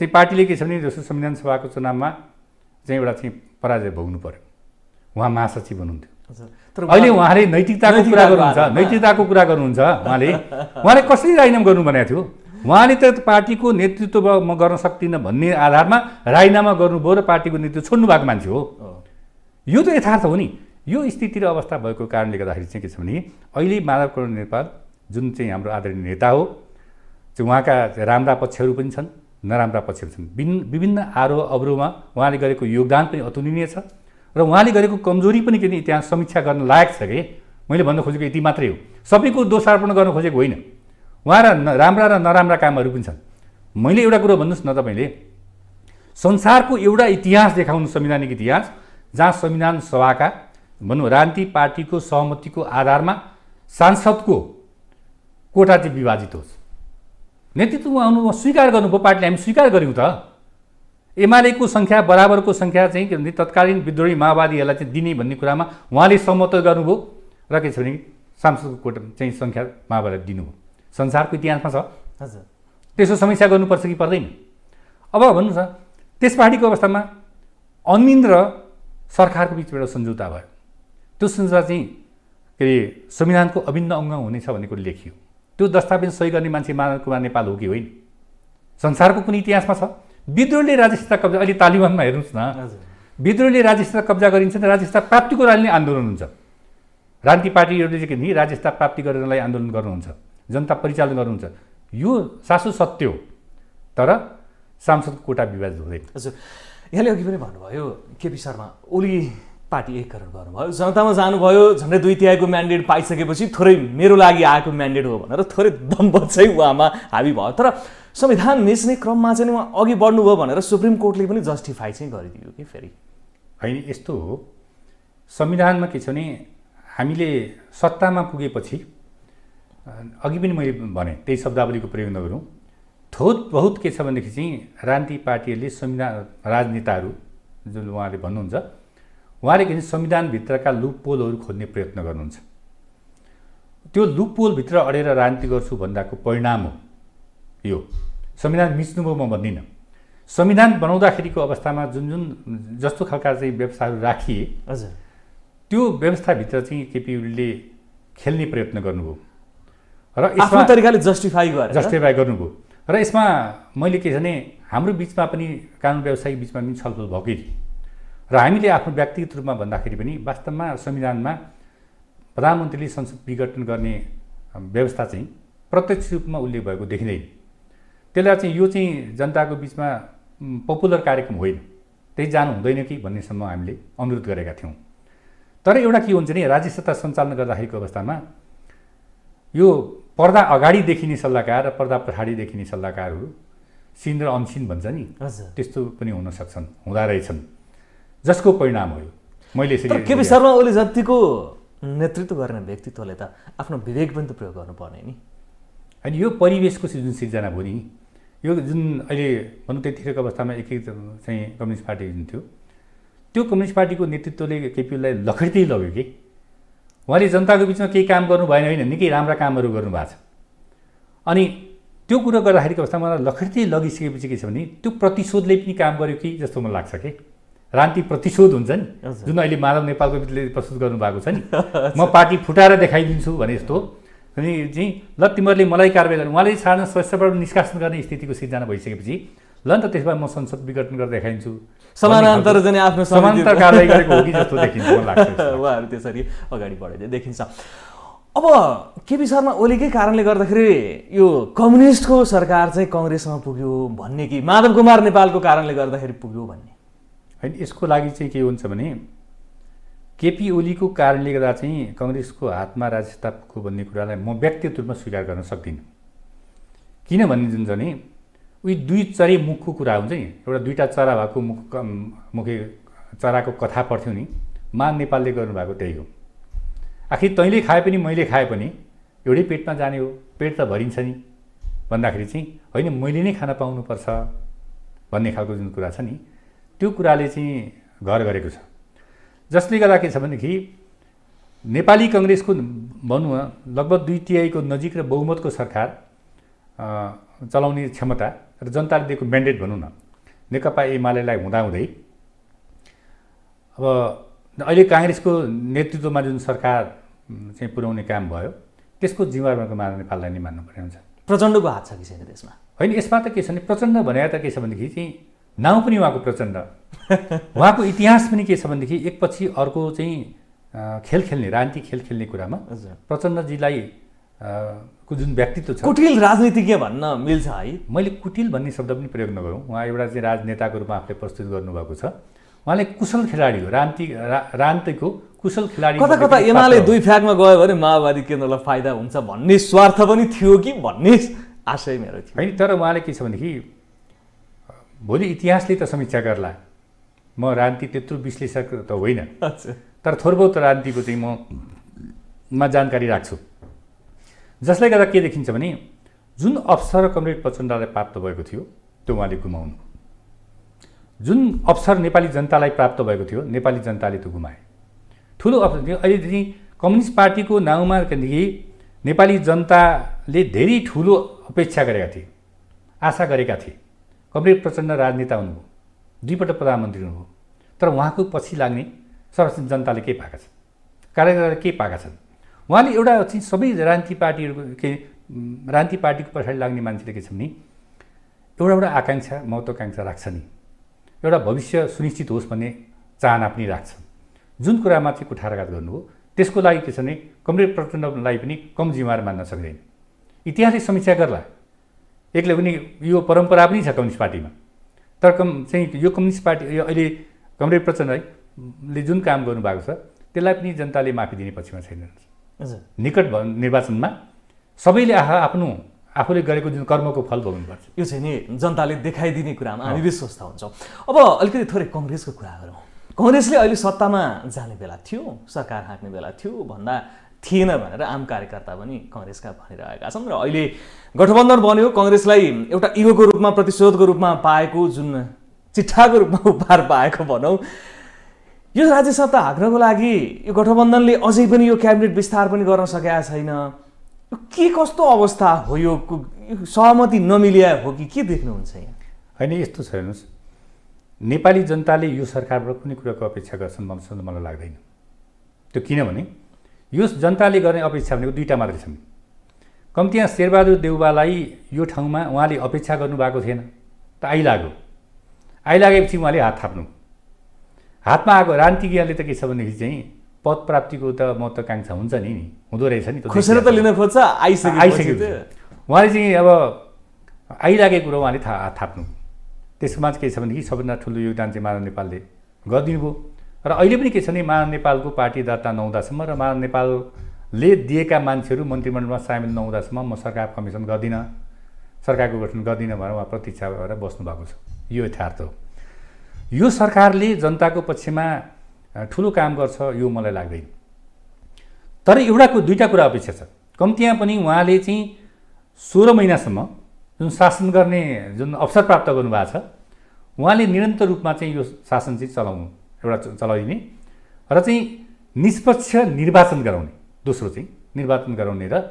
चाहिँ पार्टीले के छ भने जस्तो संविधान सभाको चुनावमा चाहिँ एउटा चाहिँ पराजय भोग्नु पऱ्यो उहाँ महासचिव हुनुहुन्थ्यो तर अहिले उहाँले नैतिकताको कुरा गर्नुहुन्छ नैतिकताको कुरा गर्नुहुन्छ उहाँले उहाँले कसरी राजीनामा गर्नु भनेको थियो उहाँले त पार्टीको नेतृत्व म गर्न सक्दिनँ भन्ने आधारमा राजीनामा गर्नुभयो र पार्टीको नेतृत्व छोड्नु भएको मान्छे हो यो त यथार्थ हो नि यो स्थिति र अवस्था भएको कारणले गर्दाखेरि चाहिँ के छ भने अहिले माधव करुण नेपाल जुन चाहिँ हाम्रो आदरणीय नेता हो चाहिँ उहाँका राम्रा पक्षहरू पनि छन् नराम्रा पक्षहरू छन् विभिन्न विभिन्न आरोह अवरोहमा उहाँले गरेको योगदान पनि अतुलनीय छ र उहाँले गरेको कमजोरी पनि के किन त्यहाँ समीक्षा गर्न लायक छ कि मैले भन्न खोजेको यति मात्रै हो सबैको दोषारोपण गर्न खोजेको होइन उहाँ र राम्रा र नराम्रा कामहरू पनि छन् मैले एउटा कुरो भन्नुहोस् न तपाईँले संसारको एउटा इतिहास देखाउनु संविधानिक इतिहास जहाँ संविधान सभाका भनौँ राजनीति पार्टीको सहमतिको आधारमा सांसदको कोटा चाहिँ विभाजित होस् नेतृत्व आउनु स्वीकार गर्नुभयो पार्टीले हामी स्वीकार गऱ्यौँ त एमालेको सङ्ख्या बराबरको सङ्ख्या चाहिँ के भन्छ तत्कालीन विद्रोही माओवादीहरूलाई चाहिँ दिने भन्ने कुरामा उहाँले सहमत गर्नुभयो र के छ भने सांसदको कोटा चाहिँ सङ्ख्या माओवादीलाई दिनुभयो संसारको इतिहासमा छ हजुर त्यसो समीक्षा गर्नुपर्छ कि पर्दैन अब भन्नु छ त्यस पछाडिको अवस्थामा अनिन्द र सरकारको एउटा सम्झौता भयो त्यो सम्झौता चाहिँ के अरे संविधानको अभिन्न अङ्ग हुनेछ भन्ने कुरो लेखियो त्यो दस्तावेज सही गर्ने मान्छे मानव कुमार नेपाल हो कि होइन संसारको कुनै इतिहासमा छ विद्रोहले राजेसित कब्जा अहिले तालिबानमा हेर्नुहोस् न विद्रोहले राजेसित कब्जा गरिन्छ नि राजेसित प्राप्तिको लागि आन्दोलन हुन्छ रान्ति पार्टीहरूले चाहिँ के राजेसित प्राप्ति गर्नलाई आन्दोलन गर्नुहुन्छ जनता परिचालन गर्नुहुन्छ यो सासु सत्य हो तर सांसदको कोटा विभाजित हुँदैन हजुर यहाँले अघि पनि भन्नुभयो केपी शर्मा ओली पार्टी एकीकरण गर्नुभयो जनतामा जानुभयो झन्डै दुई तिहाईको म्यान्डेट पाइसकेपछि थोरै मेरो लागि आएको म्यान्डेट हो भनेर थोरै दम्ब चाहिँ उहाँमा हाबी भयो तर संविधान मिच्ने क्रममा चाहिँ उहाँ अघि बढ्नुभयो भनेर सुप्रिम कोर्टले पनि जस्टिफाई चाहिँ गरिदियो कि फेरि होइन यस्तो हो संविधानमा के छ भने हामीले सत्तामा पुगेपछि अघि पनि मैले भने त्यही शब्दावलीको प्रयोग नगरौँ थोत बहुत के छ भनेदेखि चाहिँ राजनीति पार्टीहरूले संविधान राजनेताहरू जुन उहाँले भन्नुहुन्छ उहाँले के संविधानभित्रका पोलहरू खोज्ने प्रयत्न गर्नुहुन्छ त्यो पोलभित्र अडेर राजनीति गर्छु भन्दाको परिणाम हो यो संविधान मिच्नुभयो म भन्दिनँ संविधान बनाउँदाखेरिको अवस्थामा जुन जुन जस्तो खालका चाहिँ व्यवस्थाहरू राखिए हजुर त्यो व्यवस्थाभित्र चाहिँ केपी खेल्ने प्रयत्न गर्नुभयो र आफ्नो तरिकाले जस्टिफाई गरे जस्टिफाई गर्नुभयो र यसमा मैले के भने हाम्रो बिचमा पनि कानुन व्यवसायिक बिचमा पनि छलफल भएकै र हामीले आफ्नो व्यक्तिगत रूपमा भन्दाखेरि पनि वास्तवमा संविधानमा प्रधानमन्त्रीले संसद विघटन गर्ने व्यवस्था चाहिँ प्रत्यक्ष रूपमा उल्लेख भएको देखिँदैन त्यसलाई चाहिँ यो चाहिँ जनताको बिचमा पपुलर कार्यक्रम होइन त्यही जानु हुँदैन कि भन्नेसम्म हामीले अनुरोध गरेका थियौँ तर एउटा के हुन्छ भने राज्य सत्ता सञ्चालन गर्दाखेरिको अवस्थामा यो पर्दा अगाडि देखिने सल्लाहकार र पर्दा पछाडि देखिने सल्लाहकारहरू सिन र अनसिन भन्छ नि त्यस्तो पनि हुन सक्छन् हुँदा रहेछन् जसको परिणाम हो मैले यसरी केपी शर्मा ओली जतिको नेतृत्व गर्ने व्यक्तित्वले त आफ्नो विवेक पनि त प्रयोग गर्नुपर्ने नि होइन यो परिवेशको जुन सिर्जना भयो नि यो जुन अहिले भनौँ त्यतिखेरको अवस्थामा एक चाहिँ कम्युनिस्ट पार्टी जुन थियो त्यो कम्युनिस्ट पार्टीको नेतृत्वले केपीलाई लखेट्दै लग्यो कि उहाँले जनताको बिचमा केही काम गर्नु भएन होइन निकै राम्रा कामहरू गर्नुभएको छ अनि त्यो कुरो गर्दाखेरिको अवस्थामा मलाई लखेटी लगिसकेपछि के छ भने त्यो प्रतिशोधले पनि काम गर्यो कि जस्तो मलाई लाग्छ कि रान्ति प्रतिशोध हुन्छ नि जुन अहिले माधव नेपालको बिचले प्रस्तुत गर्नुभएको छ नि *laughs* म पार्टी फुटाएर देखाइदिन्छु भने जस्तो अनि चाहिँ ल तिमीहरूले मलाई कारवाही गर्नु उहाँले साधारण सदस्यबाट निष्कासन गर्ने स्थितिको सिर्जना भइसकेपछि ल नि त त्यसो म संसद विघटन गरेर देखाइदिन्छु समानान्तर चाहिँ आफ्नो समानान्तर कार्य गरेको हो कि जस्तो *laughs* देखिन्छ *laughs* उहाँहरू त्यसरी अगाडि बढाइदिए देखिन्छ अब केपी शर्मा ओलीकै कारणले गर्दाखेरि यो कम्युनिस्टको सरकार चाहिँ कङ्ग्रेसमा पुग्यो भन्ने कि माधव कुमार नेपालको कारणले गर्दाखेरि पुग्यो भन्ने होइन यसको लागि चाहिँ के हुन्छ भने केपी ओलीको कारणले गर्दा चाहिँ कङ्ग्रेसको हातमा राज्य स्थापको भन्ने कुरालाई म व्यक्तिगत रूपमा स्वीकार गर्न सक्दिनँ किनभने जुन चाहिँ उयो दुई चरे मुखको कुरा हुन्छ नि एउटा दुईवटा चरा भएको मुख मुखे चराको कथा पर्थ्यो नि मान नेपालले गर्नुभएको त्यही हो आखिर तैँले खाए पनि मैले खाए पनि एउटै पेटमा जाने हो पेट त भरिन्छ नि भन्दाखेरि चाहिँ होइन मैले नै खान पाउनुपर्छ भन्ने खालको जुन कुरा छ नि त्यो कुराले चाहिँ घर गरेको छ जसले गर्दा के छ भनेदेखि नेपाली कङ्ग्रेसको भनौँ लगभग दुई तिहाईको नजिक र बहुमतको सरकार चलाउने क्षमता र जनताले दिएको म्यान्डेट भनौँ न नेकपा एमालेलाई हुँदाहुँदै अब अहिले काङ्ग्रेसको नेतृत्वमा जुन सरकार चाहिँ पुर्याउने काम भयो त्यसको जिम्मेवारको माधव नेपाललाई नै मान्नु पर्ने हुन्छ प्रचण्डको हात छ कि छैन त्यसमा होइन यसमा त के छ भने प्रचण्ड भने त के छ भनेदेखि चाहिँ नाउँ पनि उहाँको प्रचण्ड *laughs* उहाँको इतिहास पनि के छ भनेदेखि एकपछि अर्को चाहिँ खेल खेल्ने राजनीति खेल खेल्ने कुरामा प्रचण्डजीलाई को जुन व्यक्तित्व छ कुटिल राजनीतिज्ञ भन्न मिल्छ है मैले कुटिल भन्ने शब्द पनि प्रयोग नगरौँ उहाँ एउटा चाहिँ राजनेताको रूपमा आफूले प्रस्तुत गर्नुभएको छ उहाँले कुशल खेलाडी हो रान्ति रान्तिको कुशल खेलाडी कता कता एमाले दुई फ्याकमा गयो भने माओवादी केन्द्रलाई फाइदा हुन्छ भन्ने स्वार्थ पनि थियो कि भन्ने आशय मेरो थियो होइन तर उहाँले के छ भनेदेखि भोलि इतिहासले त समीक्षा गर्ला म रान्ति त्यत्रो विश्लेषक त होइन तर थोर बहुत रान्तिको चाहिँ म मा जानकारी राख्छु जसले गर्दा के देखिन्छ भने जुन अवसर कमरेड प्रचण्डलाई प्राप्त भएको थियो त्यो उहाँले गुमाउनु जुन अवसर नेपाली जनतालाई प्राप्त भएको थियो नेपाली जनताले त्यो गुमाए ठुलो अवसर थियो अहिले कम्युनिस्ट पार्टीको नाउँमा नेपाली जनताले धेरै ठुलो अपेक्षा गरेका थिए आशा गरेका थिए कमरेड प्रचण्ड राजनेता हुनुभयो दुईपल्ट प्रधानमन्त्री हुनुभयो तर उहाँको पछि लाग्ने सर्वसाधारण जनताले के पाएका छन् कार्यकर्ताले के पाएका छन् उहाँले एउटा चाहिँ सबै रान्ति पार्टीहरूको के रान्ति पार्टीको पछाडि लाग्ने मान्छेले के छ भने एउटा एउटा आकाङ्क्षा महत्त्वकाङ्क्षा राख्छ नि एउटा भविष्य सुनिश्चित होस् भन्ने चाहना पनि राख्छ जुन कुरामा चाहिँ कुठाराघात गर्नु हो त्यसको लागि के छ भने कमरेड प्रचण्डलाई पनि कम जिम्मेवार मान्न सक्दैन इतिहासले समीक्षा गर्ला एक्लै पनि यो परम्परा पनि छ कम्युनिस्ट पार्टीमा तर कम चाहिँ यो कम्युनिस्ट पार्टी यो अहिले कमरेड प्रचण्डले जुन काम गर्नुभएको छ त्यसलाई पनि जनताले माफी दिने पछिमा छैन निकट निर्वाचनमा सबैले आ आफ्नो आफूले गरेको जुन कर्मको फल भोग्नुपर्छ यो चाहिँ नि जनताले देखाइदिने कुरामा हामी विश्वस्त हुन्छौँ अब अलिकति थोरै कङ्ग्रेसको कुरा गरौँ कङ्ग्रेसले अहिले सत्तामा जाने बेला थियो सरकार हाँक्ने बेला थियो भन्दा थिएन भनेर आम कार्यकर्ता पनि कङ्ग्रेसका भनिरहेका छन् र अहिले गठबन्धन बन्यो कङ्ग्रेसलाई एउटा इगोको रूपमा प्रतिशोधको रूपमा पाएको जुन चिट्ठाको रूपमा उपहार पाएको भनौँ यो राज्य सत्ता हाँक्नको लागि यो गठबन्धनले अझै पनि यो क्याबिनेट विस्तार पनि गर्न सकेका छैन के कस्तो अवस्था हो यो सहमति नमिल्या हो कि के देख्नुहुन्छ यहाँ होइन यस्तो छ हेर्नुहोस् नेपाली जनताले यो सरकारबाट कुनै कुराको अपेक्षा गर्छन् भन्छन् मलाई लाग्दैन त्यो किनभने यो जनताले गर्ने अपेक्षा भनेको दुईवटा मात्रै छन् कम्ती यहाँ शेरबहादुर देउबालाई यो ठाउँमा उहाँले अपेक्षा गर्नुभएको थिएन त आइलाग्यो आइलागेपछि उहाँले हात थाप्नु हातमा आएको ज्ञानले त के छ भनेदेखि चाहिँ पद प्राप्तिको त महत्त्वकाङ्क्षा हुन्छ नि नि हुँदो रहेछ नि खोसेर त लिन खोज्छ आइसक्यो आइसक्यो उहाँले चाहिँ अब आइलागेको कुरो उहाँले थाहा थाप्नु त्यसमा चाहिँ के छ भनेदेखि सबभन्दा ठुलो योगदान चाहिँ मानव नेपालले गरिदिनुभयो र अहिले पनि के छ भने मानव नेपालको पार्टी दर्ता नहुँदासम्म र मानव नेपालले दिएका मान्छेहरू मन्त्रीमण्डलमा सामेल नहुँदासम्म म सरकार कमिसन गर्दिनँ सरकारको गठन गर्दिनँ भनेर उहाँ प्रतीक्षा भएर बस्नु भएको छ यो यथार्थ हो यो सरकारले जनताको पक्षमा ठुलो काम गर्छ यो मलाई लाग्दैन तर एउटा दुईवटा कुरा अपेक्षा छ कम्तीमा पनि उहाँले चाहिँ सोह्र महिनासम्म जुन शासन गर्ने जुन अवसर प्राप्त गर्नुभएको छ उहाँले निरन्तर रूपमा चाहिँ यो शासन चाहिँ चलाउनु एउटा चलाइने र चाहिँ निष्पक्ष निर्वाचन गराउने दोस्रो चाहिँ निर्वाचन गराउने र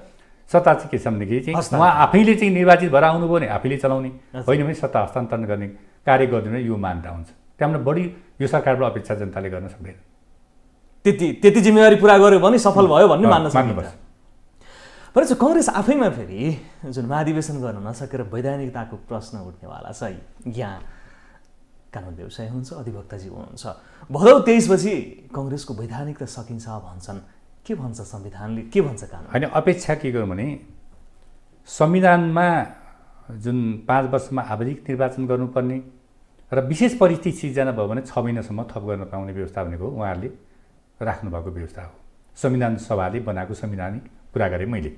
सत्ता चाहिँ के छ भनेदेखि चाहिँ उहाँ आफैले चाहिँ निर्वाचित भएर आउनुभयो भने आफैले चलाउने होइन भने सत्ता हस्तान्तरण गर्ने कार्य गरिदिनु यो मान्यता हुन्छ त्यहाँबाट बढी यो सरकारबाट अपेक्षा जनताले गर्न सक्दैन त्यति त्यति जिम्मेवारी पुरा गर्यो भने सफल भयो भन्ने मान्न भने चाहिँ कङ्ग्रेस आफैमा फेरि जुन महाधिवेशन गर्न नसकेर वैधानिकताको प्रश्न उठ्नेवाला छ यहाँ कानुन व्यवसाय हुनुहुन्छ अधिवक्ताजी हुनुहुन्छ भदौ तेइसपछि कङ्ग्रेसको वैधानिकता सकिन्छ भन्छन् के भन्छ संविधानले के भन्छ कानुन होइन अपेक्षा के गरौँ भने संविधानमा जुन पाँच वर्षमा आवधिक निर्वाचन गर्नुपर्ने र विशेष परिस्थिति सिर्जना भयो भने छ महिनासम्म थप गर्न पाउने व्यवस्था भनेको उहाँहरूले भएको व्यवस्था हो संविधान सभाले बनाएको संविधान कुरा गरेँ मैले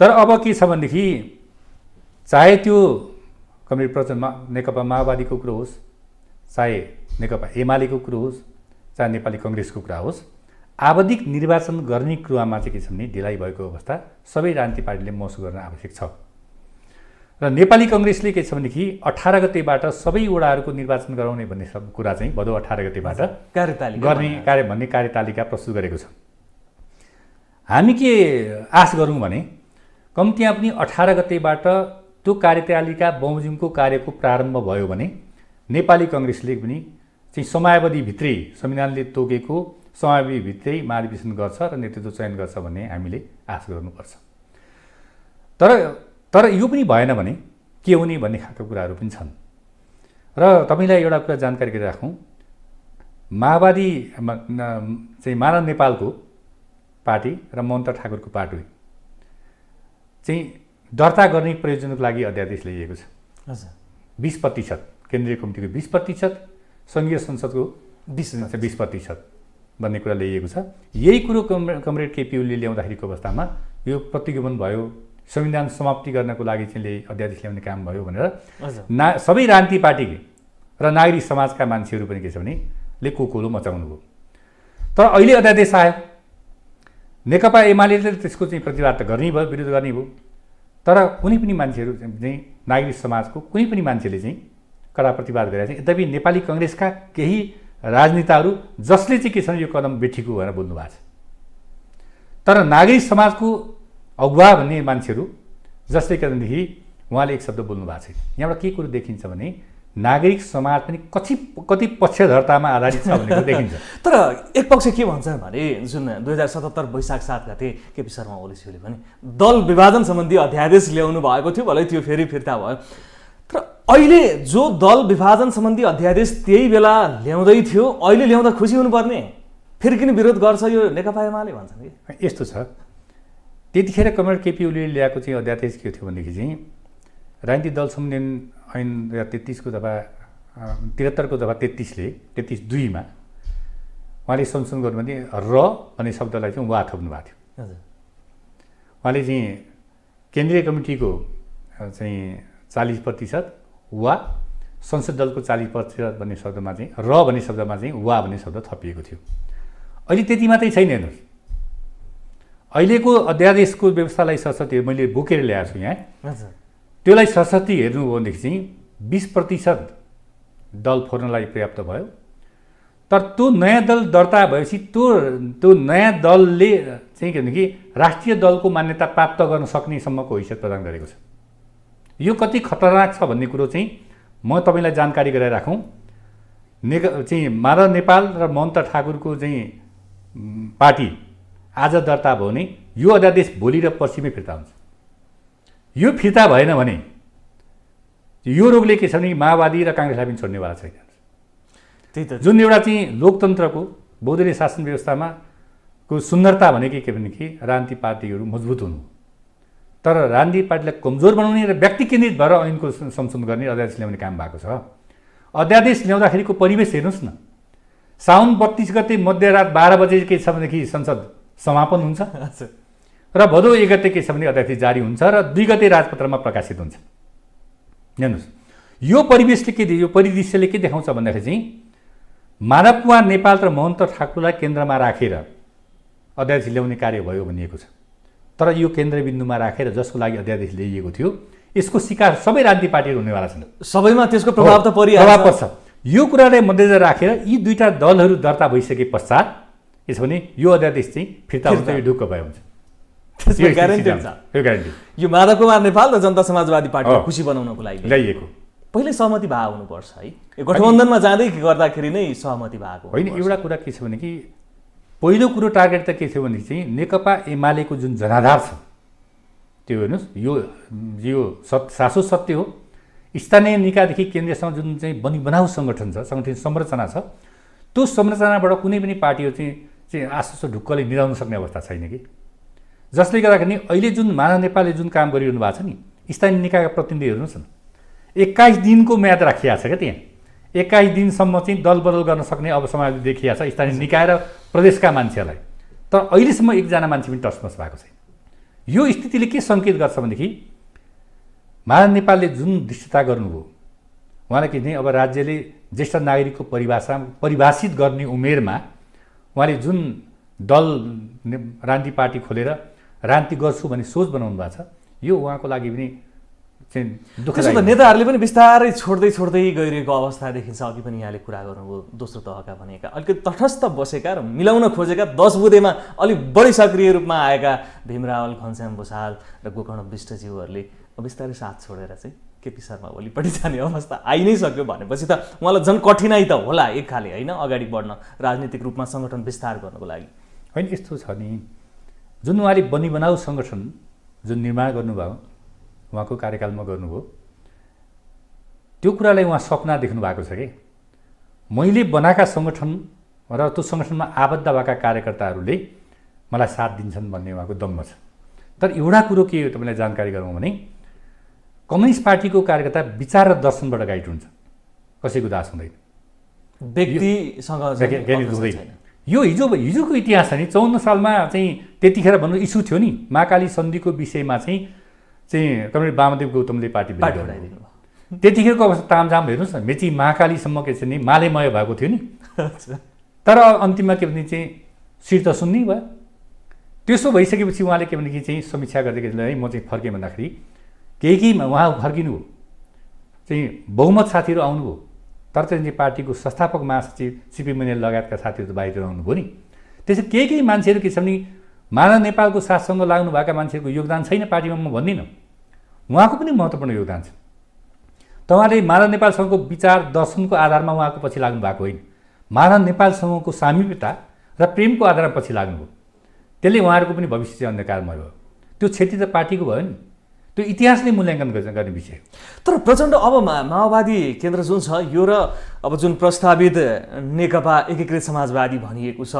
तर अब के छ भनेदेखि चाहे त्यो कम्युनिस्ट प्रचण्डमा नेकपा माओवादीको कुरो होस् चाहे नेकपा एमालेको कुरो होस् चाहे नेपाली कङ्ग्रेसको कुरा होस् आवधिक निर्वाचन गर्ने कुरामा चाहिँ के छ भने ढिलाइ भएको अवस्था सबै राजनीतिक पार्टीले महसुस गर्न आवश्यक छ र नेपाली कङ्ग्रेसले के छ भनेदेखि अठार गतेबाट सबै वडाहरूको निर्वाचन गराउने भन्ने सब कुरा चाहिँ भदौ अठार गतेबाट कार्यतालिका गर्ने कार्य भन्ने कार्यतालिका प्रस्तुत गरेको छ हामी के आश गरौँ भने कम्तीमा पनि अठार गतेबाट त्यो कार्यतालिका बमोजिमको कार्यको प्रारम्भ भयो भने नेपाली कङ्ग्रेसले पनि चाहिँ समयावधिभित्रै संविधानले तोकेको समयावधिभित्रै मार्गदर्शन गर्छ र नेतृत्व चयन गर्छ भन्ने हामीले आश गर्नुपर्छ तर तर यो पनि भएन भने के हुने भन्ने खालको कुराहरू पनि छन् र तपाईँलाई एउटा कुरा जानकारी गरिराखौँ माओवादी चाहिँ मानव नेपालको पार्टी र ममता ठाकुरको पार्टी चाहिँ दर्ता गर्ने प्रयोजनको लागि अध्यादेश ल्याइएको छ बिस प्रतिशत केन्द्रीय कमिटीको बिस प्रतिशत सङ्घीय संसदको बिस बिस प्रतिशत भन्ने कुरा ल्याइएको छ यही कुरो कम कमरेड केपियुले ल्याउँदाखेरिको अवस्थामा यो प्रतिगमन भयो संविधान समाप्ति गर्नको लागि चाहिँ अध्यादेश ल्याउने काम भयो भनेर ना सबै राजनीति पार्टी र नागरिक समाजका मान्छेहरू पनि के छ भने ले कोकोलो मचाउनु भयो तर अहिले अध्यादेश आयो नेकपा एमाले त्यसको चाहिँ प्रतिवाद त गर्ने भयो विरोध गर्ने भयो तर कुनै पनि मान्छेहरू चाहिँ नागरिक समाजको कुनै पनि मान्छेले चाहिँ कडा प्रतिवाद गरेका छन् यद्यपि नेपाली कङ्ग्रेसका केही राजनेताहरू जसले चाहिँ के छन् यो कदम बेठीको भनेर बोल्नु भएको छ तर नागरिक समाजको अगुवा भन्ने मान्छेहरू जसले कारणदेखि उहाँले एक शब्द बोल्नु भएको छ यहाँबाट के कुरो देखिन्छ भने नागरिक समाज पनि कति कति पक्षधरतामा आधारित छ भनेको देखिन्छ *laughs* तर एक पक्ष के भन्छ भने जुन दुई हजार सतहत्तर वैशाख सात गते केपी शर्मा ओलीज्यूले पनि दल विभाजन सम्बन्धी अध्यादेश ल्याउनु भएको थियो भलै त्यो फेरि फिर्ता भयो तर अहिले जो दल विभाजन सम्बन्धी अध्यादेश त्यही बेला ल्याउँदै थियो अहिले ल्याउँदा खुसी हुनुपर्ने फेरि किन विरोध गर्छ यो नेकपा एमाले भन्छन् कि यस्तो छ त्यतिखेर कमरेड केपी ओलीले ल्याएको चाहिँ अध्यादेश के थियो भनेदेखि चाहिँ राजनीतिक दल सम्बन्धन ऐन दुई हजार तेत्तिसको दफा त्रिहत्तरको दफा तेत्तिसले तेत्तिस दुईमा उहाँले संशोधन गर्नु भने र भन्ने शब्दलाई चाहिँ उहाँ थप्नु भएको थियो उहाँले चाहिँ केन्द्रीय कमिटीको चाहिँ चालिस प्रतिशत वा संसद दलको चालिस प्रतिशत भन्ने शब्दमा चाहिँ र भन्ने शब्दमा चाहिँ वा भन्ने शब्द थपिएको थियो अहिले त्यति मात्रै छैन हेर्नुहोस् अहिलेको अध्यादेशको व्यवस्थालाई सरस्वती मैले बोकेर ल्याएको छु यहाँ त्यसलाई सरस्वती हेर्नु हो भनेदेखि चाहिँ बिस प्रतिशत दल फोर्नलाई पर्याप्त भयो तर त्यो नयाँ दल दर्ता भएपछि त्यो त्यो नयाँ दलले चाहिँ के भनेदेखि राष्ट्रिय दलको मान्यता प्राप्त गर्न सक्ने सक्नेसम्मको हैसियत प्रदान गरेको छ यो कति खतरनाक छ भन्ने कुरो चाहिँ म तपाईँलाई जानकारी गराइराखौँ ने चाहिँ माधव नेपाल र महन्त ठाकुरको चाहिँ पार्टी आज दर्ता भयो भने यो अध्यादेश भोलि र पर्सिमै फिर्ता हुन्छ यो फिर्ता भएन भने यो रोगले के छ भने माओवादी र काङ्ग्रेसलाई पनि छोड्नेवाला छैन त्यही त जुन एउटा चाहिँ लोकतन्त्रको बहुदलीय शासन व्यवस्थामा को सुन्दरता भनेको के भने कि राजनीति पार्टीहरू मजबुत हुनु तर राजनीति पार्टीलाई कमजोर बनाउने र व्यक्ति केन्द्रित भएर ऐनको संशोधन गर्ने अध्यादेश ल्याउने काम भएको छ अध्यादेश ल्याउँदाखेरिको परिवेश हेर्नुहोस् न साउन बत्तिस गते मध्यरात बाह्र बजे के छ भनेदेखि संसद समापन हुन्छ *laughs* र भदौ एक गते के छ भने अध्यादेश जारी हुन्छ र दुई गते राजपत्रमा प्रकाशित हुन्छ हेर्नुहोस् यो परिवेशले के यो परिदृश्यले के देखाउँछ भन्दाखेरि चाहिँ माधव कुमार नेपाल र महन्त ठाकुरलाई केन्द्रमा राखेर अध्यादेश ल्याउने कार्य भयो भनिएको छ तर यो केन्द्रबिन्दुमा राखेर जसको लागि अध्यादेश ल्याइएको थियो यसको शिकार सबै राजनीतिक पार्टीहरू हुनेवाला छन् सबैमा त्यसको प्रभाव त परि प्रभाव पर्छ यो कुरालाई मध्यनजर राखेर यी दुईवटा दलहरू दर्ता भइसके पश्चात यसो भने यो अध्यादेश चाहिँ फिर्ता हुन्छ यो ढुक्क भए हुन्छ यो माधव कुमार नेपाल र जनता समाजवादी पार्टी खुसी बनाउनको लागि ल्याइएको पहिल्यै सहमति भएको हुनुपर्छ है गठबन्धनमा जाँदै गर्दाखेरि नै सहमति भएको होइन एउटा कुरा के छ भने कि पहिलो कुरो टार्गेट त के थियो भने चाहिँ नेकपा एमालेको जुन जनाधार छ त्यो हेर्नुहोस् यो यो सत् शासो सत्य हो स्थानीय निकायदेखि केन्द्रसम्म जुन चाहिँ बनि बनाउ सङ्गठन छ सङ्गठन संरचना छ त्यो संरचनाबाट कुनै पनि पार्टीहरू चाहिँ चाहिँ आश्वस्त ढुक्कले मिलाउन सक्ने अवस्था छैन कि जसले गर्दाखेरि अहिले जुन माना नेपालले जुन काम गरिरहनु भएको छ नि स्थानीय निकायका प्रतिनिधिहरू हेर्नुहोस् छन् एक्काइस दिनको म्याद राखिएको छ क्या त्यहाँ एक्काइस दिनसम्म चाहिँ दल बदल गर्न सक्ने अब समाज देखिया छ स्थानीय निकाय र प्रदेशका मान्छेहरूलाई तर अहिलेसम्म एकजना मान्छे पनि टसमस भएको छैन यो स्थितिले के सङ्केत गर्छ भनेदेखि महाराज नेपालले जुन दृष्टता गर्नुभयो उहाँले के अब राज्यले ज्येष्ठ नागरिकको परिभाषा परिभाषित गर्ने उमेरमा उहाँले जुन दल रान्ति पार्टी खोलेर रान्ति गर्छु भन्ने सोच बनाउनु भएको छ यो उहाँको लागि पनि चाहिँ नेताहरूले पनि बिस्तारै छोड्दै छोड्दै गइरहेको अवस्था देखिन्छ अघि पनि यहाँले कुरा गर्नुभयो दोस्रो तहका भनेका अलिकति तटस्थ बसेका र मिलाउन खोजेका दस बुधेमा अलिक बढी सक्रिय रूपमा आएका भीमरावल घनश्याम भुषाल र गोकर्ण विष्टज्यूहरूले बिस्तारै साथ छोडेर चाहिँ केपी शर्मा भोलिपट्टि जाने अवस्था आइ नै सक्यो भनेपछि त उहाँलाई झन् कठिनाइ त होला एक खाले होइन अगाडि बढ्न राजनीतिक रूपमा सङ्गठन विस्तार गर्नको लागि होइन यस्तो छ नि जुन उहाँले बनी बनाउ सङ्गठन जुन निर्माण गर्नुभयो उहाँको कार्यकालमा गर्नुभयो त्यो कुरालाई उहाँ सपना देख्नु भएको छ कि मैले बनाएका सङ्गठन र त्यो सङ्गठनमा आबद्ध भएका कार्यकर्ताहरूले मलाई साथ दिन्छन् भन्ने उहाँको दम्म छ तर एउटा कुरो के हो तपाईँलाई जानकारी गरौँ भने कम्युनिस्ट पार्टीको कार्यकर्ता विचार र दर्शनबाट गाइड हुन्छ कसैको दास हुँदैन व्यक्तिसँग हुँदैन यो हिजो हिजोको इतिहास छ नि चौन्न सालमा चाहिँ त्यतिखेर भन्नु इस्यु थियो नि महाकाली सन्धिको विषयमा चाहिँ चाहिँ कम्युनिस्ट वामदेव गौतमले पार्टी त्यतिखेरको अवस्था तामझाम हेर्नुहोस् न मेची महाकालीसम्म के छ नि मालेमय भएको थियो नि तर अन्तिममा के भने चाहिँ सिर त सुन्ने भयो त्यसो भइसकेपछि उहाँले के भनेदेखि चाहिँ समीक्षा गर्दाखेरि है म चाहिँ फर्केँ भन्दाखेरि केही केहीमा उहाँ फर्किनु हो चाहिँ बहुमत साथीहरू आउनुभयो चाहिँ पार्टीको संस्थापक महासचिव सिपी मुनियल लगायतका साथीहरू त बाहिर रहनुभयो नि त्यसै केही केही मान्छेहरू के छ भने मानव नेपालको साथसँग लाग्नुभएका मान्छेहरूको योगदान छैन पार्टीमा म भन्दिनँ उहाँको पनि महत्त्वपूर्ण योगदान छ त मानव नेपालसँगको विचार दर्शनको आधारमा उहाँको पछि लाग्नु भएको होइन मानव नेपालसँगको सामिप्यता र प्रेमको आधारमा पछि लाग्नुभयो त्यसले उहाँहरूको पनि भविष्य चाहिँ अन्धकारमय भयो त्यो क्षति त पार्टीको भयो नि त्यो इतिहासले मूल्याङ्कन गर्ने विषय तर प्रचण्ड अब माओवादी केन्द्र जुन छ यो र अब जुन प्रस्तावित नेकपा एकीकृत समाजवादी भनिएको छ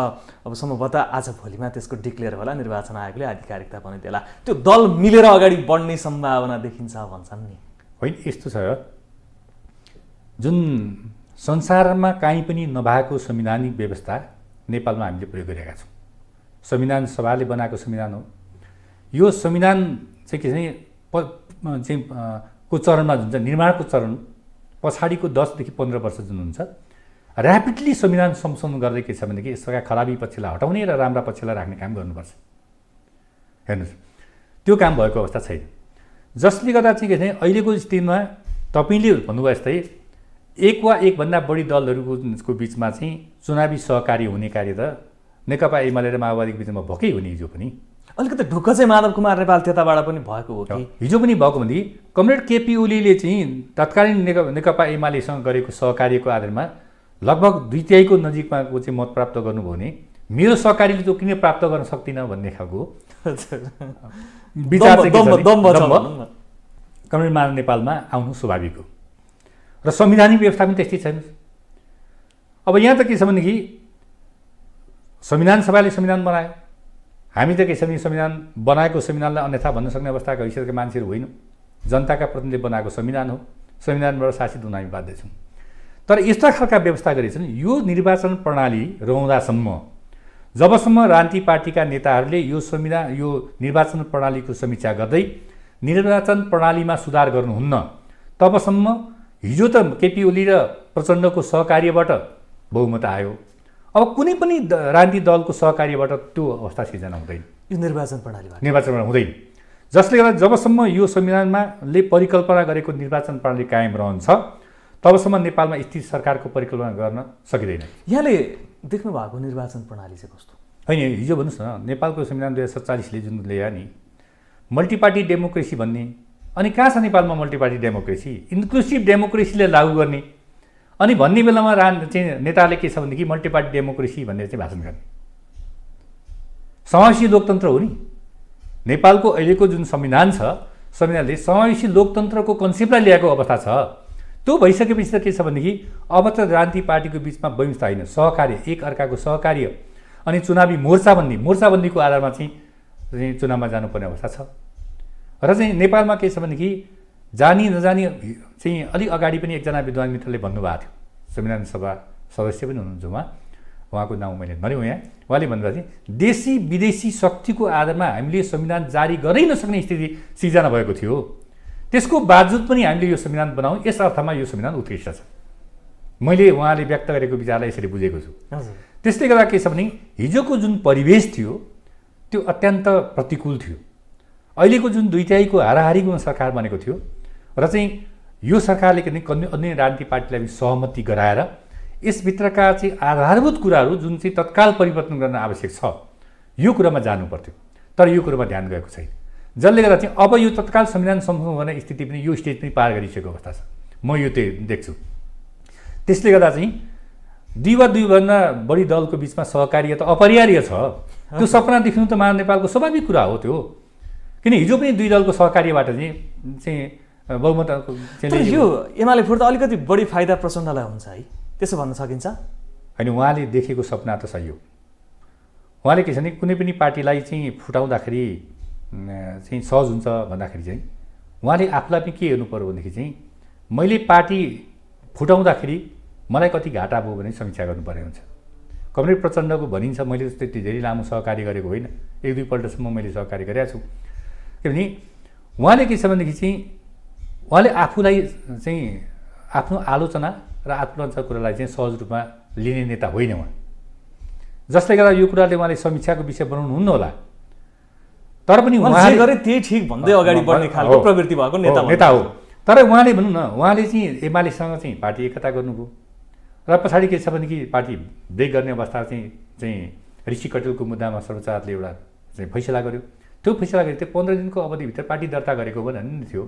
अब सम्भवतः आज भोलिमा त्यसको डिक्लेयर होला निर्वाचन आयोगले आधिकारिकता पनि देला त्यो दल मिलेर अगाडि बढ्ने सम्भावना देखिन्छ भन्छन् नि होइन यस्तो छ जुन संसारमा काहीँ पनि नभएको संविधानिक व्यवस्था नेपालमा हामीले प्रयोग गरेका छौँ संविधान सभाले बनाएको संविधान हो यो संविधान चाहिँ के चाहिँ चाहिँ को चरणमा जुन चाहिँ निर्माणको चरण पछाडिको दसदेखि पन्ध्र वर्ष जुन हुन्छ ऱ्यापिडली संविधान संशोधन गर्दै के छ भनेदेखि यसका खराबी पक्षलाई हटाउने र राम्रा पक्षलाई राख्ने काम गर्नुपर्छ हेर्नुहोस् त्यो काम भएको अवस्था छैन जसले गर्दा चाहिँ के छ अहिलेको स्थितिमा तपाईँले भन्नुभयो जस्तै एक वा एकभन्दा बढी दलहरूको बिचमा चाहिँ चुनावी सहकारी हुने कार्य त नेकपा एमाले र माओवादीको बिचमा भएकै हुने हिजो पनि अलिकति ढुक्क चाहिँ माधव कुमार नेपाल त्यताबाट पनि भएको हो कि हिजो पनि भएको भने कमरेड केपी ओलीले चाहिँ तत्कालीन नेकपा नेकपा एमालेसँग गरेको सहकार्यको आधारमा लगभग दुई तिहाईको नजिकमा चाहिँ मत प्राप्त गर्नुभयो भने मेरो सहकारीले त्यो किन प्राप्त गर्न सक्दिनँ भन्ने खालको *laughs* विचार कमरेड माधव नेपालमा आउनु स्वाभाविक हो र संविधानिक व्यवस्था पनि त्यस्तै छैन अब यहाँ त के छ भनेदेखि संविधान सभाले संविधान बनायो हामी त केही संविधान बनाएको संविधानलाई अन्यथा भन्न सक्ने अवस्थाको हैसियतका मान्छेहरू होइनौँ जनताका प्रतिनिधि बनाएको संविधान हो संविधानबाट शासित हुन हामी बाध्य छौँ तर यस्ता खालका व्यवस्था गरेछन् यो निर्वाचन प्रणाली रहँदासम्म जबसम्म रान्ति पार्टीका नेताहरूले यो संविधान यो निर्वाचन प्रणालीको समीक्षा गर्दै निर्वाचन प्रणालीमा सुधार गर्नुहुन्न तबसम्म हिजो त केपी ओली र प्रचण्डको सहकार्यबाट बहुमत आयो अब कुनै पनि राजनीतिक दलको सहकार्यबाट त्यो अवस्था सिर्जना हुँदैन यो निर्वाचन प्रणाली निर्वाचन हुँदैन जसले गर्दा जबसम्म यो संविधानमा ले परिकल्पना गरेको निर्वाचन प्रणाली कायम रहन्छ तबसम्म नेपालमा स्थित सरकारको परिकल्पना गर्न सकिँदैन यहाँले देख्नु भएको निर्वाचन प्रणाली चाहिँ कस्तो होइन हिजो भन्नुहोस् न नेपालको संविधान दुई हजार सत्तालिसले जुन ल्यायो नि मल्टिपार्टी डेमोक्रेसी भन्ने अनि कहाँ छ नेपालमा मल्टिपार्टी डेमोक्रेसी इन्क्लुसिभ डेमोक्रेसीले लागू गर्ने अनि भन्ने बेलामा रा चाहिँ नेताले के छ भनेदेखि मल्टिपार्टी डेमोक्रेसी भनेर चाहिँ भाषण गर्ने समावेशी लोकतन्त्र हो नि नेपालको अहिलेको जुन संविधान छ संविधानले समावेशी लोकतन्त्रको कन्सेप्टलाई ल्याएको अवस्था छ त्यो भइसकेपछि त के छ भनेदेखि अब त राजनीतिक पार्टीको बिचमा वैंशता होइन सहकार्य एक अर्काको सहकार्य अनि चुनावी मोर्चाबन्दी मोर्चाबन्दीको आधारमा चाहिँ चुनावमा जानुपर्ने अवस्था छ र चाहिँ नेपालमा के छ भनेदेखि जानी नजानी चाहिँ अलिक अगाडि पनि एकजना विद्वान मित्रले भन्नुभएको थियो संविधान सभा सदस्य पनि हुनुहुन्छ उहाँ उहाँको नाउँ मैले नरेँ यहाँ उहाँले भन्नुभएको थिएँ देशी विदेशी शक्तिको आधारमा हामीले संविधान जारी गरै नसक्ने स्थिति सिर्जना भएको थियो त्यसको बावजुद पनि हामीले यो संविधान बनाऊँ यस अर्थमा यो संविधान उत्कृष्ट छ मैले उहाँले व्यक्त गरेको विचारलाई यसरी बुझेको छु त्यसले गर्दा के छ भने हिजोको जुन परिवेश थियो त्यो अत्यन्त प्रतिकूल थियो अहिलेको जुन दुई तिहाईको हाराहारीको सरकार बनेको थियो र चाहिँ यो सरकारले अन्य अन्य राजनीतिक पार्टीलाई सहमति गराएर यसभित्रका चाहिँ आधारभूत कुराहरू जुन चाहिँ तत्काल परिवर्तन गर्न आवश्यक छ यो कुरामा जानु पर्थ्यो तर यो कुरोमा ध्यान गएको छैन जसले गर्दा चाहिँ अब यो तत्काल संविधान सम्भव गर्ने स्थिति पनि यो स्टेज पनि पार गरिसकेको अवस्था छ म यो त्यो देख्छु त्यसले गर्दा चाहिँ दुई वा दुईभन्दा बढी दलको बिचमा सहकार्य त अपरिहार्य छ त्यो सपना देख्नु त महा नेपालको स्वाभाविक कुरा हो त्यो किन हिजो पनि दुई दलको सहकार्यबाट चाहिँ चाहिँ बहुमत तर यो एमाले फुट्दा अलिकति बढी फाइदा प्रचण्डलाई हुन्छ है त्यसो भन्न सकिन्छ होइन उहाँले देखेको सपना त सही हो उहाँले के छ भने कुनै पनि पार्टीलाई चाहिँ फुटाउँदाखेरि चाहिँ सहज हुन्छ भन्दाखेरि चाहिँ उहाँले आफूलाई पनि के हेर्नु पऱ्यो भनेदेखि चाहिँ मैले पार्टी फुटाउँदाखेरि मलाई कति घाटा भयो भने समीक्षा गर्नुपर्ने हुन्छ कमरेड प्रचण्डको भनिन्छ मैले त्यति धेरै लामो सहकारी गरेको होइन एक दुईपल्टसम्म मैले सहकारी गरेका छु किनभने उहाँले के छ भनेदेखि चाहिँ उहाँले आफूलाई चाहिँ आफ्नो आलोचना र आत्मरञ्चा कुरालाई चाहिँ सहज रूपमा लिने नेता होइन उहाँ जसले गर्दा यो कुराले उहाँले समीक्षाको विषय बनाउनु हुन्न होला तर पनि उहाँले गरे त्यही ठिक भन्दै अगाडि बढ्ने खालको प्रवृत्ति भएको नेता नेता हो तर उहाँले भनौँ न उहाँले चाहिँ एमालेसँग चाहिँ पार्टी एकता गर्नुभयो र पछाडि के छ भने कि पार्टी ब्रेक गर्ने अवस्था चाहिँ चाहिँ ऋषि कटेलको मुद्दामा सर्वोच्चले एउटा चाहिँ फैसला गर्यो त्यो फैसला गरेर त्यो पन्ध्र दिनको अवधिभित्र पार्टी दर्ता गरेको भने थियो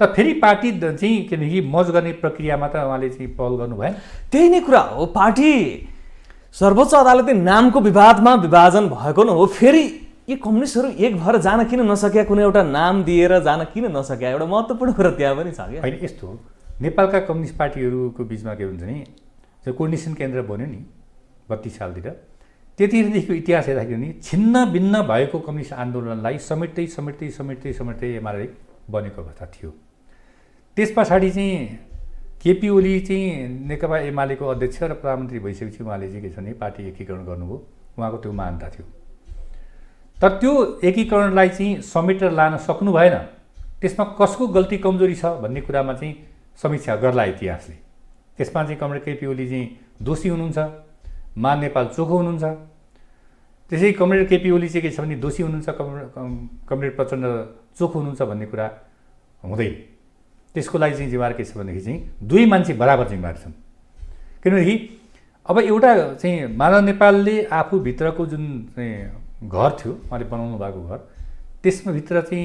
त फेरि पार्टी चाहिँ किनकि मज गर्ने प्रक्रियामा त उहाँले चाहिँ पहल गर्नुभयो त्यही नै कुरा हो पार्टी सर्वोच्च अदालतले नामको विवादमा विभाजन भएको नै हो फेरि यी कम्युनिस्टहरू एक भएर जान किन नसक्या कुनै एउटा नाम दिएर जान किन नसक्या एउटा महत्त्वपूर्ण कुरा त्यहाँ पनि छ कि होइन यस्तो नेपालका कम्युनिस्ट पार्टीहरूको बिचमा के हुन्छ नि जो कोर्डिनेसन केन्द्र बन्यो नि बत्तिस सालतिर त्यतिखेरदेखिको इतिहास हेर्दाखेरि नि छिन्न भिन्न भएको कम्युनिस्ट आन्दोलनलाई समेट्दै समेट्दै समेट्दै समेट्दै एमाले बनेको अवस्था थियो त्यस पछाडि चाहिँ केपी ओली चाहिँ नेकपा एमालेको अध्यक्ष र प्रधानमन्त्री भइसकेपछि उहाँले चाहिँ के छ भने पार्टी एकीकरण गर्नुभयो उहाँको त्यो मान्यता थियो तर त्यो एकीकरणलाई चाहिँ समेटेर लान सक्नु भएन त्यसमा कसको गल्ती कमजोरी छ भन्ने कुरामा चाहिँ समीक्षा गर्ला इतिहासले त्यसमा चाहिँ कमरेड केपी ओली चाहिँ दोषी हुनुहुन्छ मा नेपाल चोखो हुनुहुन्छ त्यसै कमरेड केपी ओली चाहिँ के छ भने दोषी हुनुहुन्छ कमरेड प्रचण्ड चोख हुनुहुन्छ भन्ने कुरा हुँदै त्यसको लागि चाहिँ जिम्मेवार के छ भनेदेखि चाहिँ दुई मान्छे बराबर जिम्मेवार छन् किनभनेदेखि अब एउटा चाहिँ माधव नेपालले आफूभित्रको जुन चाहिँ घर थियो उहाँले बनाउनु भएको घर त्यसमा भित्र चाहिँ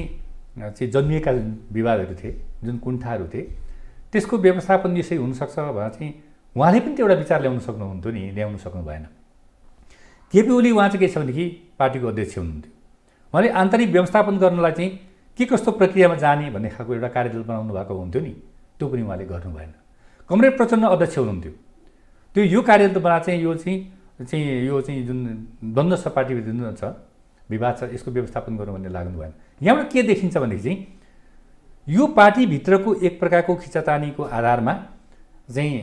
चाहिँ जन्मिएका विवादहरू थिए जुन कुण्ठाहरू थिए त्यसको व्यवस्थापन यसरी हुनसक्छ भनेर चाहिँ उहाँले पनि त्यो एउटा विचार ल्याउनु सक्नुहुन्थ्यो नि ल्याउनु सक्नु भएन केपी ओली उहाँ चाहिँ के छ भनेदेखि पार्टीको अध्यक्ष हुनुहुन्थ्यो उहाँले आन्तरिक व्यवस्थापन गर्नलाई चाहिँ के कस्तो प्रक्रियामा जाने भन्ने खालको एउटा कार्यदल बनाउनु भएको हुन्थ्यो नि त्यो पनि उहाँले गर्नु भएन कमरेड प्रचण्ड अध्यक्ष हुनुहुन्थ्यो त्यो यो कार्यदल कार्यदलबाट चाहिँ यो चाहिँ चाहिँ यो चाहिँ जुन द्वन्द्व छ पार्टी जुन छ विवाद छ यसको व्यवस्थापन गर्नु भन्ने लाग्नु भएन यहाँबाट के देखिन्छ भनेदेखि चाहिँ यो पार्टीभित्रको एक प्रकारको खिचातानीको आधारमा चाहिँ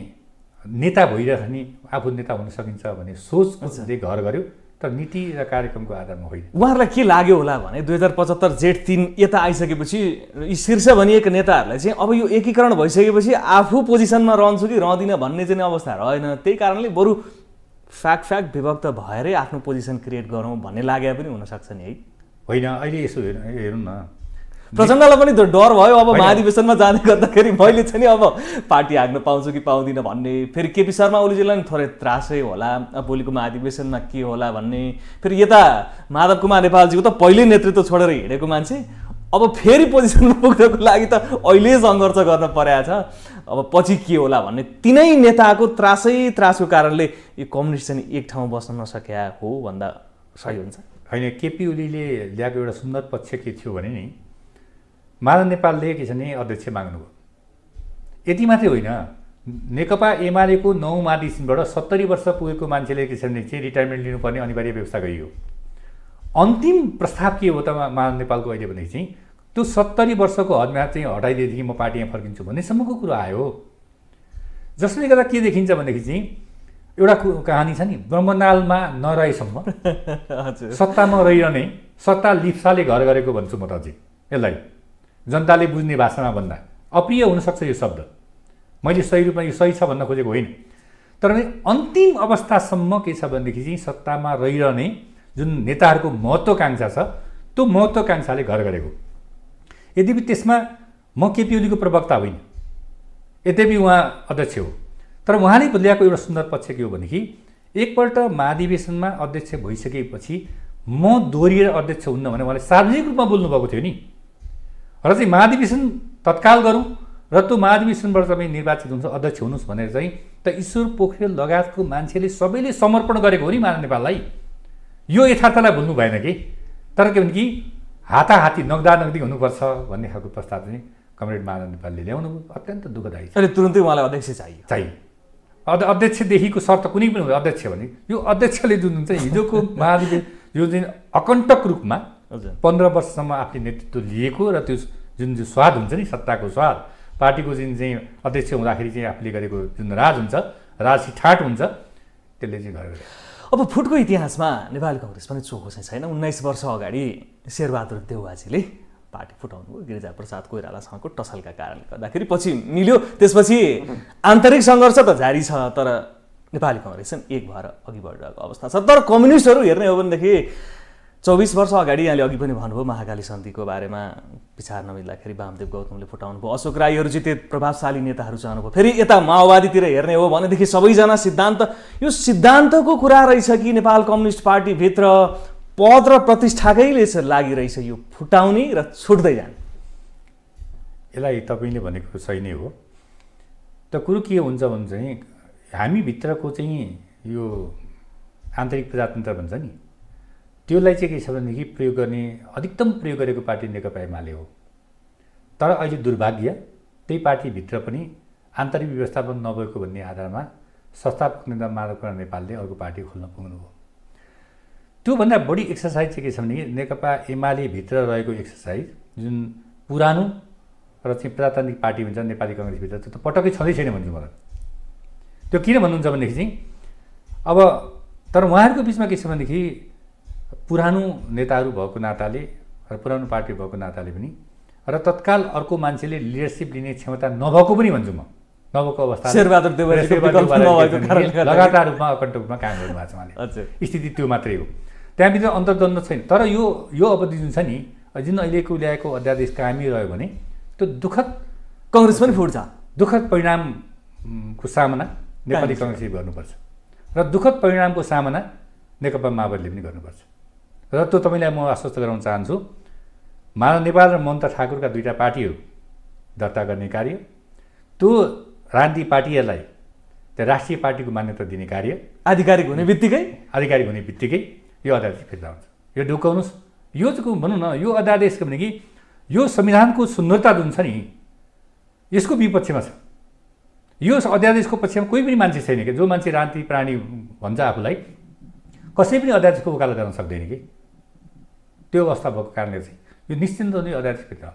नेता भइरहेछ नि आफू नेता हुन सकिन्छ भन्ने सोचले घर गर्यो तर नीति र कार्यक्रमको आधारमा होइन उहाँहरूलाई के लाग्यो होला भने दुई हजार पचहत्तर जेठ तिन यता आइसकेपछि यी शीर्ष भनिएका नेताहरूलाई चाहिँ अब यो एकीकरण भइसकेपछि आफू पोजिसनमा रहन्छु कि रहँदिनँ भन्ने चाहिँ अवस्था रहेन त्यही कारणले बरु फ्याक फ्याक विभक्त भएरै आफ्नो पोजिसन क्रिएट गरौँ भन्ने लागे पनि हुनसक्छ नि है होइन अहिले यसो हेर्नु हेरौँ न प्रचण्डलाई पनि डर भयो अब महाधिवेशनमा जाने गर्दाखेरि मैले चाहिँ नि अब पार्टी हाँक्न पाउँछु कि पाउँदिनँ भन्ने फेरि केपी शर्मा ओलीजीलाई पनि थोरै त्रासै होला भोलिको महाधिवेशनमा के होला भन्ने फेरि यता माधव कुमार नेपालजीको त पहिले नेतृत्व छोडेर हिँडेको मान्छे अब फेरि पोजिसनमा *laughs* पुग्नको लागि त अहिले सङ्घर्ष गर्न परेको छ अब पछि के होला भन्ने तिनै नेताको त्रासै त्रासको कारणले यो कम्युनिस्ट चाहिँ एक ठाउँ बस्न नसकेका हो भन्दा सही हुन्छ होइन केपी ओलीले ल्याएको एउटा सुन्दर पक्ष के थियो भने नि माधव नेपालले के छ भने अध्यक्ष माग्नुभयो यति मात्रै होइन नेकपा एमालेको नौ महाधिबाट सत्तरी वर्ष पुगेको मान्छेले के छ भने चाहिँ रिटायरमेन्ट लिनुपर्ने अनिवार्य व्यवस्था गरियो अन्तिम प्रस्ताव के हो त माधव नेपालको अहिले भनेदेखि चाहिँ त्यो सत्तरी वर्षको हदमा चाहिँ हटाइदिएदेखि म पार्टीमा फर्किन्छु भन्नेसम्मको कुरो आयो जसले गर्दा के देखिन्छ भनेदेखि चाहिँ एउटा कहानी छ नि ब्रह्मनालमा नरहेसम्म *laughs* सत्तामा रहिरहने सत्ता लिप्साले घर गरेको भन्छु म त अझै यसलाई जनताले बुझ्ने भाषामा भन्दा अप्रिय हुनसक्छ यो शब्द मैले सही रूपमा यो सही छ भन्न खोजेको होइन तर पनि अन्तिम अवस्थासम्म के छ भनेदेखि चाहिँ सत्तामा रहिरहने जुन नेताहरूको महत्त्वकाङ्क्षा छ त्यो महत्त्वकाङ्क्षाले घर गरेको यद्यपि त्यसमा म केपी ओलीको प्रवक्ता होइन यद्यपि उहाँ अध्यक्ष हो तर उहाँले ल्याएको एउटा सुन्दर पक्ष के हो भनेदेखि एकपल्ट महाधिवेशनमा अध्यक्ष भइसकेपछि म दोहोरिएर अध्यक्ष हुन्न भने उहाँले सार्वजनिक रूपमा बोल्नुभएको थियो नि र चाहिँ महाधिवेशन तत्काल गरौँ र त्यो महाधिवेशनबाट तपाईँ निर्वाचित हुन्छ अध्यक्ष हुनुहोस् भनेर चाहिँ त ईश्वर पोखरेल लगायतको मान्छेले सबैले समर्पण गरेको हो नि मान नेपाललाई यो यथार्थलाई भुल्नु भएन कि तर के भने कि हाताहाती नग्दा नग्दी हुनुपर्छ भन्ने खालको प्रस्ताव चाहिँ कमरेड माधव नेपालले ल्याउनु अत्यन्त दुःखदायी अहिले तुरन्तै उहाँलाई अध्यक्ष चाहियो चाहियो अध अध्यक्षदेखिको शर्त कुनै पनि हुँदैन अध्यक्ष भने यो अध्यक्षले जुन हुन्छ हिजोको महाधिवेशन यो चाहिँ अकण्टक रूपमा पन्ध्र वर्षसम्म आफूले नेतृत्व लिएको र त्यो जुन जो स्वाद हुन्छ नि सत्ताको स्वाद पार्टीको जुन चाहिँ अध्यक्ष हुँदाखेरि चाहिँ आफूले गरेको जुन राज हुन्छ राजी ठाट हुन्छ त्यसले चाहिँ घर अब फुटको इतिहासमा नेपाली कङ्ग्रेस पनि चोखो चाहिँ छैन उन्नाइस वर्ष अगाडि शेरबहादुर देउवाजीले पार्टी फुटाउनुभयो गिरिजा प्रसाद कोइरालासँगको टसलका कारणले गर्दाखेरि पछि मिल्यो त्यसपछि आन्तरिक सङ्घर्ष त जारी छ तर नेपाली कङ्ग्रेस चाहिँ एक भएर अघि बढिरहेको अवस्था छ तर कम्युनिस्टहरू हेर्ने हो भनेदेखि चौबिस वर्ष अगाडि यहाँले अघि पनि भन्नुभयो महाकाली सन्धिको बारेमा विचार नमिल्दाखेरि वामदेव गौतमले फुटाउनु भयो अशोक राईहरू जिते प्रभावशाली नेताहरू चाहनुभयो फेरि यता माओवादीतिर हेर्ने हो भनेदेखि सबैजना सिद्धान्त यो सिद्धान्तको कुरा रहेछ कि नेपाल कम्युनिस्ट पार्टीभित्र पद र प्रतिष्ठाकैले लागिरहेछ यो फुटाउने र छुट्दै जाने यसलाई तपाईँले भनेको सही नै हो त कुरो के हुन्छ भने चाहिँ हामीभित्रको चाहिँ यो आन्तरिक प्रजातन्त्र भन्छ नि त्यसलाई चाहिँ के छ भनेदेखि प्रयोग गर्ने अधिकतम प्रयोग गरेको पार्टी नेकपा एमाले हो तर अहिले दुर्भाग्य त्यही पार्टीभित्र पनि आन्तरिक व्यवस्थापन नभएको भन्ने आधारमा संस्थापक नेता माधव कुमार नेपालले अर्को पार्टी खोल्न पुग्नु हो त्योभन्दा बढी एक्सर्साइज चाहिँ के छ भनेदेखि नेकपा एमाले भित्र रहेको एक्सर्साइज जुन पुरानो र चाहिँ प्रजातान्त्रिक पार्टी भन्छ नेपाली कङ्ग्रेसभित्र त्यो त पटक्कै छँदै छैन भन्छु मलाई त्यो किन भन्नुहुन्छ भनेदेखि चाहिँ अब तर उहाँहरूको बिचमा के छ भनेदेखि पुरानो नेताहरू भएको नाताले र पुरानो पार्टी भएको नाताले पनि र तत्काल अर्को मान्छेले लिडरसिप लिने क्षमता नभएको पनि भन्छु म नभएको अवस्था शेरबहादुर लगातार रूपमा अखण्ड रूपमा काम भएको छ उहाँले स्थिति त्यो मात्रै हो त्यहाँभित्र अन्तर्द्वन्द छैन तर यो यो अवधि जुन छ नि जुन अहिलेको ल्याएको अध्यादेश कायमै रह्यो भने त्यो दुःखद कङ्ग्रेस पनि फुट्छ दुःखद परिणामको सामना नेपाली कङ्ग्रेसले गर्नुपर्छ र दुःखद परिणामको सामना नेकपा माओवादीले पनि गर्नुपर्छ र त्यो तपाईँलाई म आश्वस्त गराउन चाहन्छु मानव नेपाल र ममता ठाकुरका दुईवटा पार्टीहरू दर्ता गर्ने कार्य त्यो राजनीति पार्टीहरूलाई त्यो राष्ट्रिय पार्टीको मान्यता दिने कार्य आधिकारिक हुने बित्तिकै आधिकारिक हुने बित्तिकै यो अध्यादेश फिर्ता हुन्छ यो ढुकाउनुहोस् यो चाहिँ भनौँ न यो अध्यादेश भने कि यो संविधानको सुन्दरता जुन छ नि यसको विपक्षमा छ यो अध्यादेशको पक्षमा कोही पनि मान्छे छैन कि जो मान्छे राजनीति प्राणी भन्छ आफूलाई कसै पनि अध्यादेशको वकालत गर्न सक्दैन कि त्यो अवस्था भएको कारणले चाहिँ यो निश्चिन्त नै अध्यादेश भित्र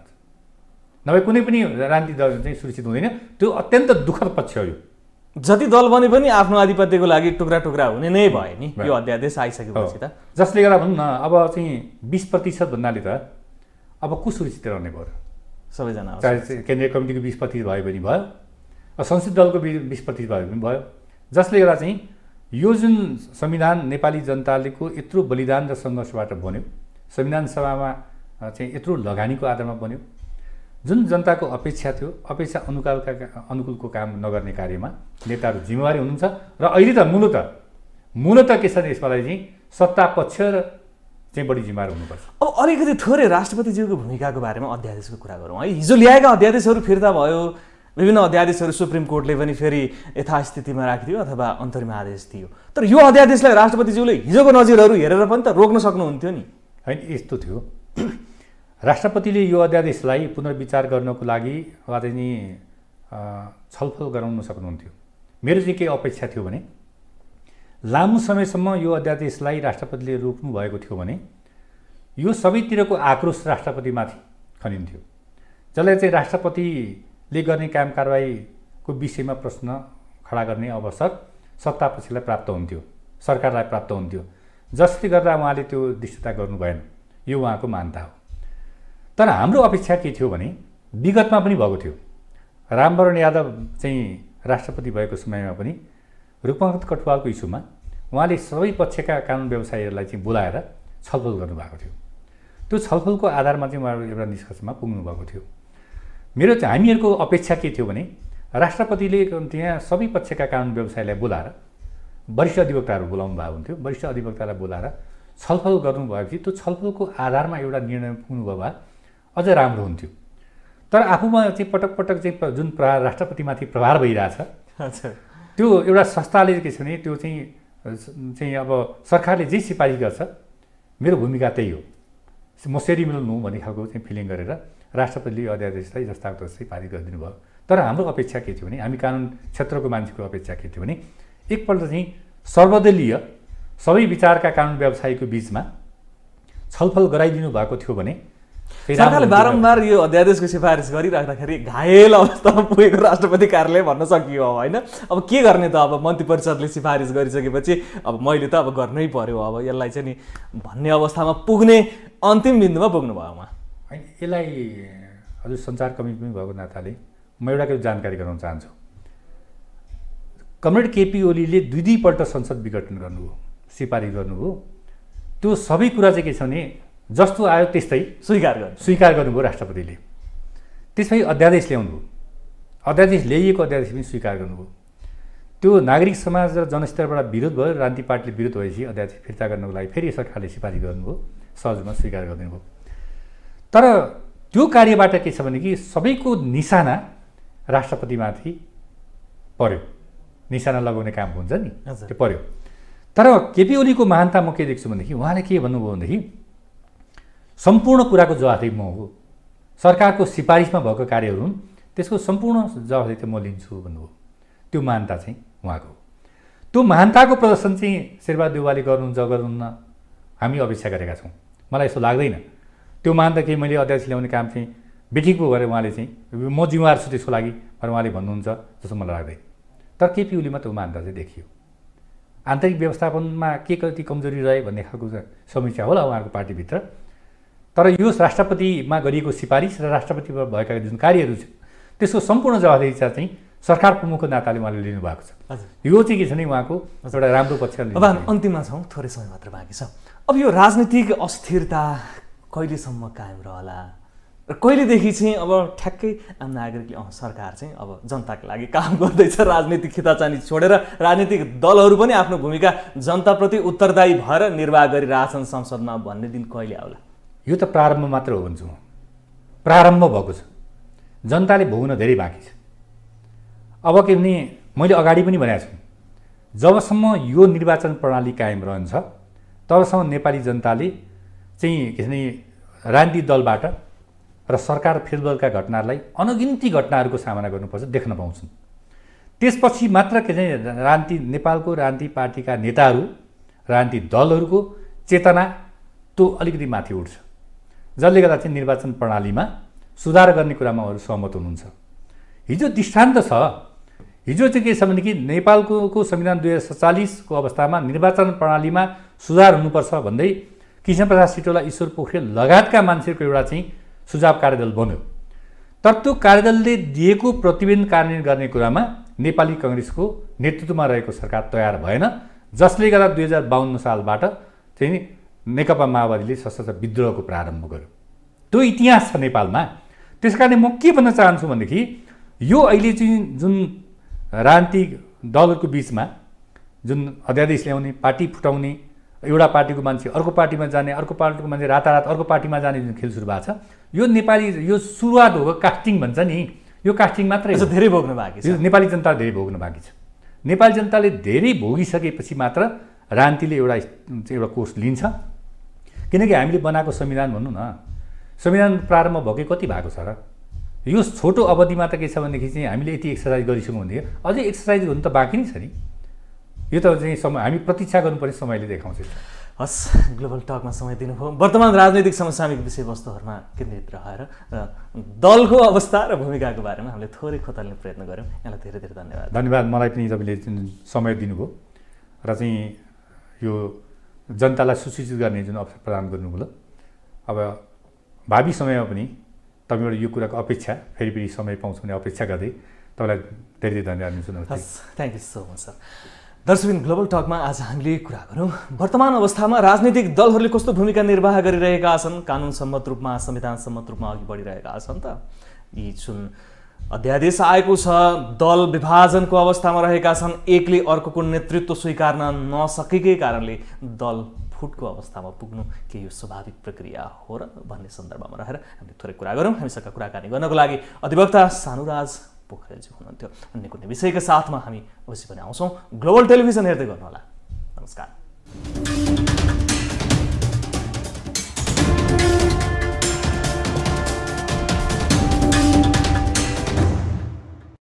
नभए कुनै पनि राजनीतिक दल चाहिँ सुरक्षित हुँदैन त्यो अत्यन्त दुःखद पक्ष हो यो जति दल बने पनि आफ्नो आधिपत्यको लागि टुक्रा टुक्रा हुने नै भयो नि यो अध्यादेश आइसकेपछि त जसले गर्दा भनौँ न अब चाहिँ बिस प्रतिशत भन्नाले त अब को सुरक्षित रहने भयो सबैजना चाहे केन्द्रीय कमिटीको बिस प्रतिशत भए पनि भयो संसदीय दलको बिस प्रतिशत भए पनि भयो जसले गर्दा चाहिँ यो जुन संविधान नेपाली जनतालेको यत्रो बलिदान र सङ्घर्षबाट बन्यो संविधान सभामा चाहिँ यत्रो लगानीको आधारमा बन्यो जुन जनताको अपेक्षा थियो अपेक्षा अनुकालका अनुकूलको काम नगर्ने कार्यमा नेताहरू जिम्मेवारी हुनुहुन्छ र अहिले त मूलत मूलत के छ यसपालि चाहिँ सत्ता पक्ष र चाहिँ बढी जिम्मेवार हुनुपर्छ अब अलिकति थोरै राष्ट्रपतिज्यूको भूमिकाको बारेमा अध्यादेशको कुरा गरौँ है हिजो ल्याएका अध्यादेशहरू फिर्ता भयो विभिन्न अध्यादेशहरू सुप्रिम कोर्टले पनि फेरि यथास्थितिमा राखिदियो अथवा अन्तरिम आदेश दियो तर यो अध्यादेशलाई राष्ट्रपतिज्यूले हिजोको नजिरहरू हेरेर पनि त रोक्न सक्नुहुन्थ्यो नि होइन यस्तो थियो राष्ट्रपतिले यो अध्यादेशलाई पुनर्विचार गर्नको लागि वा चाहिँ छलफल गराउन सक्नुहुन्थ्यो मेरो चाहिँ के अपेक्षा थियो भने लामो समयसम्म यो अध्यादेशलाई राष्ट्रपतिले रोक्नु भएको थियो भने यो सबैतिरको आक्रोश राष्ट्रपतिमाथि खनिन्थ्यो जसलाई चाहिँ राष्ट्रपतिले गर्ने काम कारवाहीको विषयमा प्रश्न खडा गर्ने अवसर सत्तापक्षलाई प्राप्त हुन्थ्यो सरकारलाई प्राप्त हुन्थ्यो जसले गर्दा उहाँले त्यो दृष्टता गर्नु भएन यो उहाँको मान्यता हो तर हाम्रो अपेक्षा के थियो भने विगतमा पनि भएको थियो रामवरण यादव चाहिँ राष्ट्रपति भएको समयमा पनि रूपमत कटुवालको इस्युमा उहाँले सबै पक्षका कानुन व्यवसायीहरूलाई चाहिँ बोलाएर छलफल गर्नुभएको थियो त्यो छलफलको आधारमा चाहिँ उहाँहरू एउटा निष्कर्षमा पुग्नु भएको थियो मेरो हामीहरूको अपेक्षा के थियो भने राष्ट्रपतिले त्यहाँ सबै पक्षका कानुन व्यवसायलाई बोलाएर वरिष्ठ अधिवक्ताहरू बोलाउनु भएको हुन्थ्यो वरिष्ठ अधिवक्तालाई बोलाएर छलफल गर्नु गर्नुभएपछि त्यो छलफलको आधारमा एउटा निर्णय पुग्नुभयो भए अझै राम्रो हुन्थ्यो तर आफूमा चाहिँ पटक पटक चाहिँ जुन प्रहार राष्ट्रपतिमाथि प्रहार भइरहेछ त्यो एउटा संस्थाले के छ भने त्यो चाहिँ चाहिँ अब सरकारले जे सिफारिस गर्छ मेरो भूमिका त्यही हो म सेरी मिल्नु भन्ने खालको चाहिँ फिलिङ गरेर राष्ट्रपतिले अध्यादेशलाई जस्ताको तस्ता पारित गरिदिनु भयो तर हाम्रो अपेक्षा के थियो भने हामी कानुन क्षेत्रको मान्छेको अपेक्षा के थियो भने एकपल्ट चाहिँ सर्वदलीय सबै विचारका कानुन व्यवसायीको बिचमा छलफल गराइदिनु भएको थियो भने सरकारले बारम्बार यो अध्यादेशको सिफारिस गरिराख्दाखेरि घायल अवस्थामा पुगेको राष्ट्रपति कार्यालय भन्न सकियो अब होइन अब के गर्ने त अब मन्त्री परिषदले सिफारिस गरिसकेपछि अब मैले त अब गर्नै पर्यो अब यसलाई चाहिँ नि भन्ने अवस्थामा पुग्ने अन्तिम बिन्दुमा पुग्नु भयो उहाँ होइन यसलाई हजुर सञ्चार कमी पनि भएको नाताले म एउटा के जानकारी गराउन चाहन्छु कमरेड केपी ओलीले दुई दुईपल्ट संसद विघटन गर्नुभयो सिफारिस गर्नुभयो त्यो सबै कुरा चाहिँ के छ भने जस्तो आयो त्यस्तै स्वीकार गर् स्वीकार गर्नुभयो राष्ट्रपतिले त्यसपछि अध्यादेश ल्याउनुभयो अध्यादेश ल्याइएको अध्यादेश पनि स्वीकार गर्नुभयो त्यो नागरिक समाज र जनस्तरबाट विरोध भयो रान्ति पार्टीले विरोध भएपछि अध्यादेश फिर्ता गर्नको लागि फेरि सरकारले सिफारिस गर्नुभयो सहजमा स्वीकार गरिदिनुभयो तर त्यो कार्यबाट के छ भने कि सबैको निशाना राष्ट्रपतिमाथि पर्यो निशाना लगाउने काम हुन्छ नि त्यो पऱ्यो तर केपी ओलीको महानता म के देख्छु भनेदेखि उहाँले के भन्नुभयो भनेदेखि सम्पूर्ण कुराको जवाफदेही म हो सरकारको सिफारिसमा भएको कार्यहरू हुन् त्यसको सम्पूर्ण जवाफदेही चाहिँ म लिन्छु भन्नुभयो त्यो महानता चाहिँ उहाँको त्यो महानताको प्रदर्शन चाहिँ शेरबहादुर देवालले गर्नुहुन्छ गर्नुहुन्न हामी अपेक्षा गरेका छौँ मलाई यस्तो लाग्दैन त्यो महानता केही मैले अध्यक्ष ल्याउने काम चाहिँ बेठिक पो गरेर उहाँले चाहिँ म जिम्मेवार छु त्यसको लागि भनेर उहाँले भन्नुहुन्छ जस्तो मलाई लाग्दैन तर ओलीमा त उमान्दा चाहिँ देखियो आन्तरिक व्यवस्थापनमा के कति कमजोरी रहे भन्ने खालको समीक्षा होला उहाँहरूको पार्टीभित्र तर यो राष्ट्रपतिमा गरिएको सिफारिस र राष्ट्रपतिमा भएका जुन कार्यहरू छ त्यसको सम्पूर्ण जवाबदेता चाहिँ सरकार प्रमुखको नाताले उहाँले लिनुभएको छ यो चाहिँ के छ भने उहाँको एउटा राम्रो पक्ष अब हामी अन्तिममा छौँ थोरै समय मात्र बाँकी छ अब यो राजनीतिक अस्थिरता कहिलेसम्म कायम रहला र कहिलेदेखि चाहिँ अब ठ्याक्कै आम नागरिक अँ सरकार चाहिँ अब जनताको लागि काम गर्दैछ राजनीतिक खिताचानी छोडेर राजनीतिक दलहरू पनि आफ्नो भूमिका जनताप्रति उत्तरदायी भएर निर्वाह गरिरहेछन् संसदमा भन्ने दिन कहिले आउला यो त प्रारम्भ मात्र हो भन्छु म प्रारम्भ भएको छ जनताले भोग्न धेरै बाँकी छ अब के भने मैले अगाडि पनि भनेको छु जबसम्म यो निर्वाचन प्रणाली कायम रहन्छ तबसम्म नेपाली जनताले चाहिँ के भने राजनीतिक दलबाट र सरकार फेरबदलका घटनाहरूलाई अनगिन्ती घटनाहरूको सामना गर्नुपर्छ देख्न पाउँछन् त्यसपछि मात्र के चाहिँ रान्ति नेपालको रान्ति पार्टीका नेताहरू राजनीति दलहरूको चेतना त्यो अलिकति माथि उठ्छ जसले गर्दा चाहिँ निर्वाचन प्रणालीमा सुधार गर्ने कुरामा उहाँहरू सहमत हुनुहुन्छ हिजो दृष्टान्त छ हिजो चाहिँ के छ भनेदेखि नेपालको नेपालको संविधान दुई हजार सत्तालिसको अवस्थामा निर्वाचन प्रणालीमा सुधार हुनुपर्छ भन्दै कृष्ण प्रसाद सिटोला ईश्वर पोखरेल लगायतका मान्छेहरूको एउटा चाहिँ सुझाव कार्यदल बन्यो तर त्यो कार्यदलले दिएको प्रतिवेदन कार्यान्वयन गर्ने कुरामा नेपाली कङ्ग्रेसको नेतृत्वमा रहेको सरकार तयार भएन जसले गर्दा दुई हजार बाहन्न सालबाट चाहिँ नेकपा माओवादीले सशस्त्र विद्रोहको प्रारम्भ गर्यो त्यो इतिहास छ नेपालमा त्यस कारणले म के भन्न चाहन्छु भनेदेखि यो अहिले चाहिँ जुन राजनीतिक दलहरूको बिचमा जुन अध्यादेश ल्याउने पार्टी फुटाउने एउटा पार्टीको मान्छे अर्को पार्टीमा जाने अर्को पार्टीको मान्छे रातारात अर्को पार्टीमा जाने जुन खेल सुरु भएको छ यो नेपाली यो सुरुवात हो कास्टिङ भन्छ नि यो कास्टिङ मात्रै धेरै भोग्नु बाँकी छ नेपाली जनताले धेरै भोग्नु बाँकी छ नेपाली जनताले धेरै भोगिसकेपछि मात्र रान्तिले एउटा एउटा कोर्स लिन्छ किनकि हामीले बनाएको संविधान भनौँ न संविधान प्रारम्भ भएकै कति भएको छ र यो छोटो अवधिमा त के छ भनेदेखि चाहिँ हामीले यति एक्सर्साइज गरिसक्यौँ भनेदेखि अझै एक्सर्साइज हुनु त बाँकी नै छ नि यो त चाहिँ समय हामी प्रतीक्षा गर्नुपर्ने समयले देखाउँछ हस् ग्लोबल टकमा समय दिनुभयो वर्तमान राजनैतिक समसामयिक विषयवस्तुहरूमा केन्द्रित रहेर र दलको अवस्था र भूमिकाको बारेमा हामीले थोरै खोतल्ने प्रयत्न गऱ्यौँ यहाँलाई धेरै धेरै धन्यवाद धन्यवाद मलाई पनि तपाईँले समय दिनुभयो र चाहिँ यो जनतालाई सुसूचित गर्ने जुन अवसर प्रदान गर्नुभयो अब भावी समयमा पनि तपाईँबाट यो कुराको अपेक्षा फेरि फेरि समय पाउँछ भने अपेक्षा गर्दै तपाईँलाई धेरै धेरै धन्यवाद दिन्छु नमस्ते thank you so much sir दर्शबिन ग्लोबल टकमा आज हामीले कुरा गरौँ वर्तमान अवस्थामा राजनीतिक दलहरूले कस्तो भूमिका निर्वाह गरिरहेका छन् सम्मत रूपमा संविधान सम्मत रूपमा अघि बढिरहेका छन् त यी जुन अध्यादेश आएको छ दल विभाजनको अवस्थामा रहेका छन् एकले अर्कोको नेतृत्व स्वीकार्न नसकेकै कारणले दल फुटको अवस्थामा पुग्नु के यो स्वाभाविक प्रक्रिया हो र भन्ने सन्दर्भमा रहेर हामीले थोरै कुरा गरौँ हामीसँग कुराकानी गर्नको लागि अधिवक्ता सानुराज पोखरेलजी हुनुहुन्थ्यो अन्य कुनै विषयका साथमा हामी अवश्य पनि आउँछौँ ग्लोबल टेलिभिजन हेर्दै गर्नुहोला नमस्कार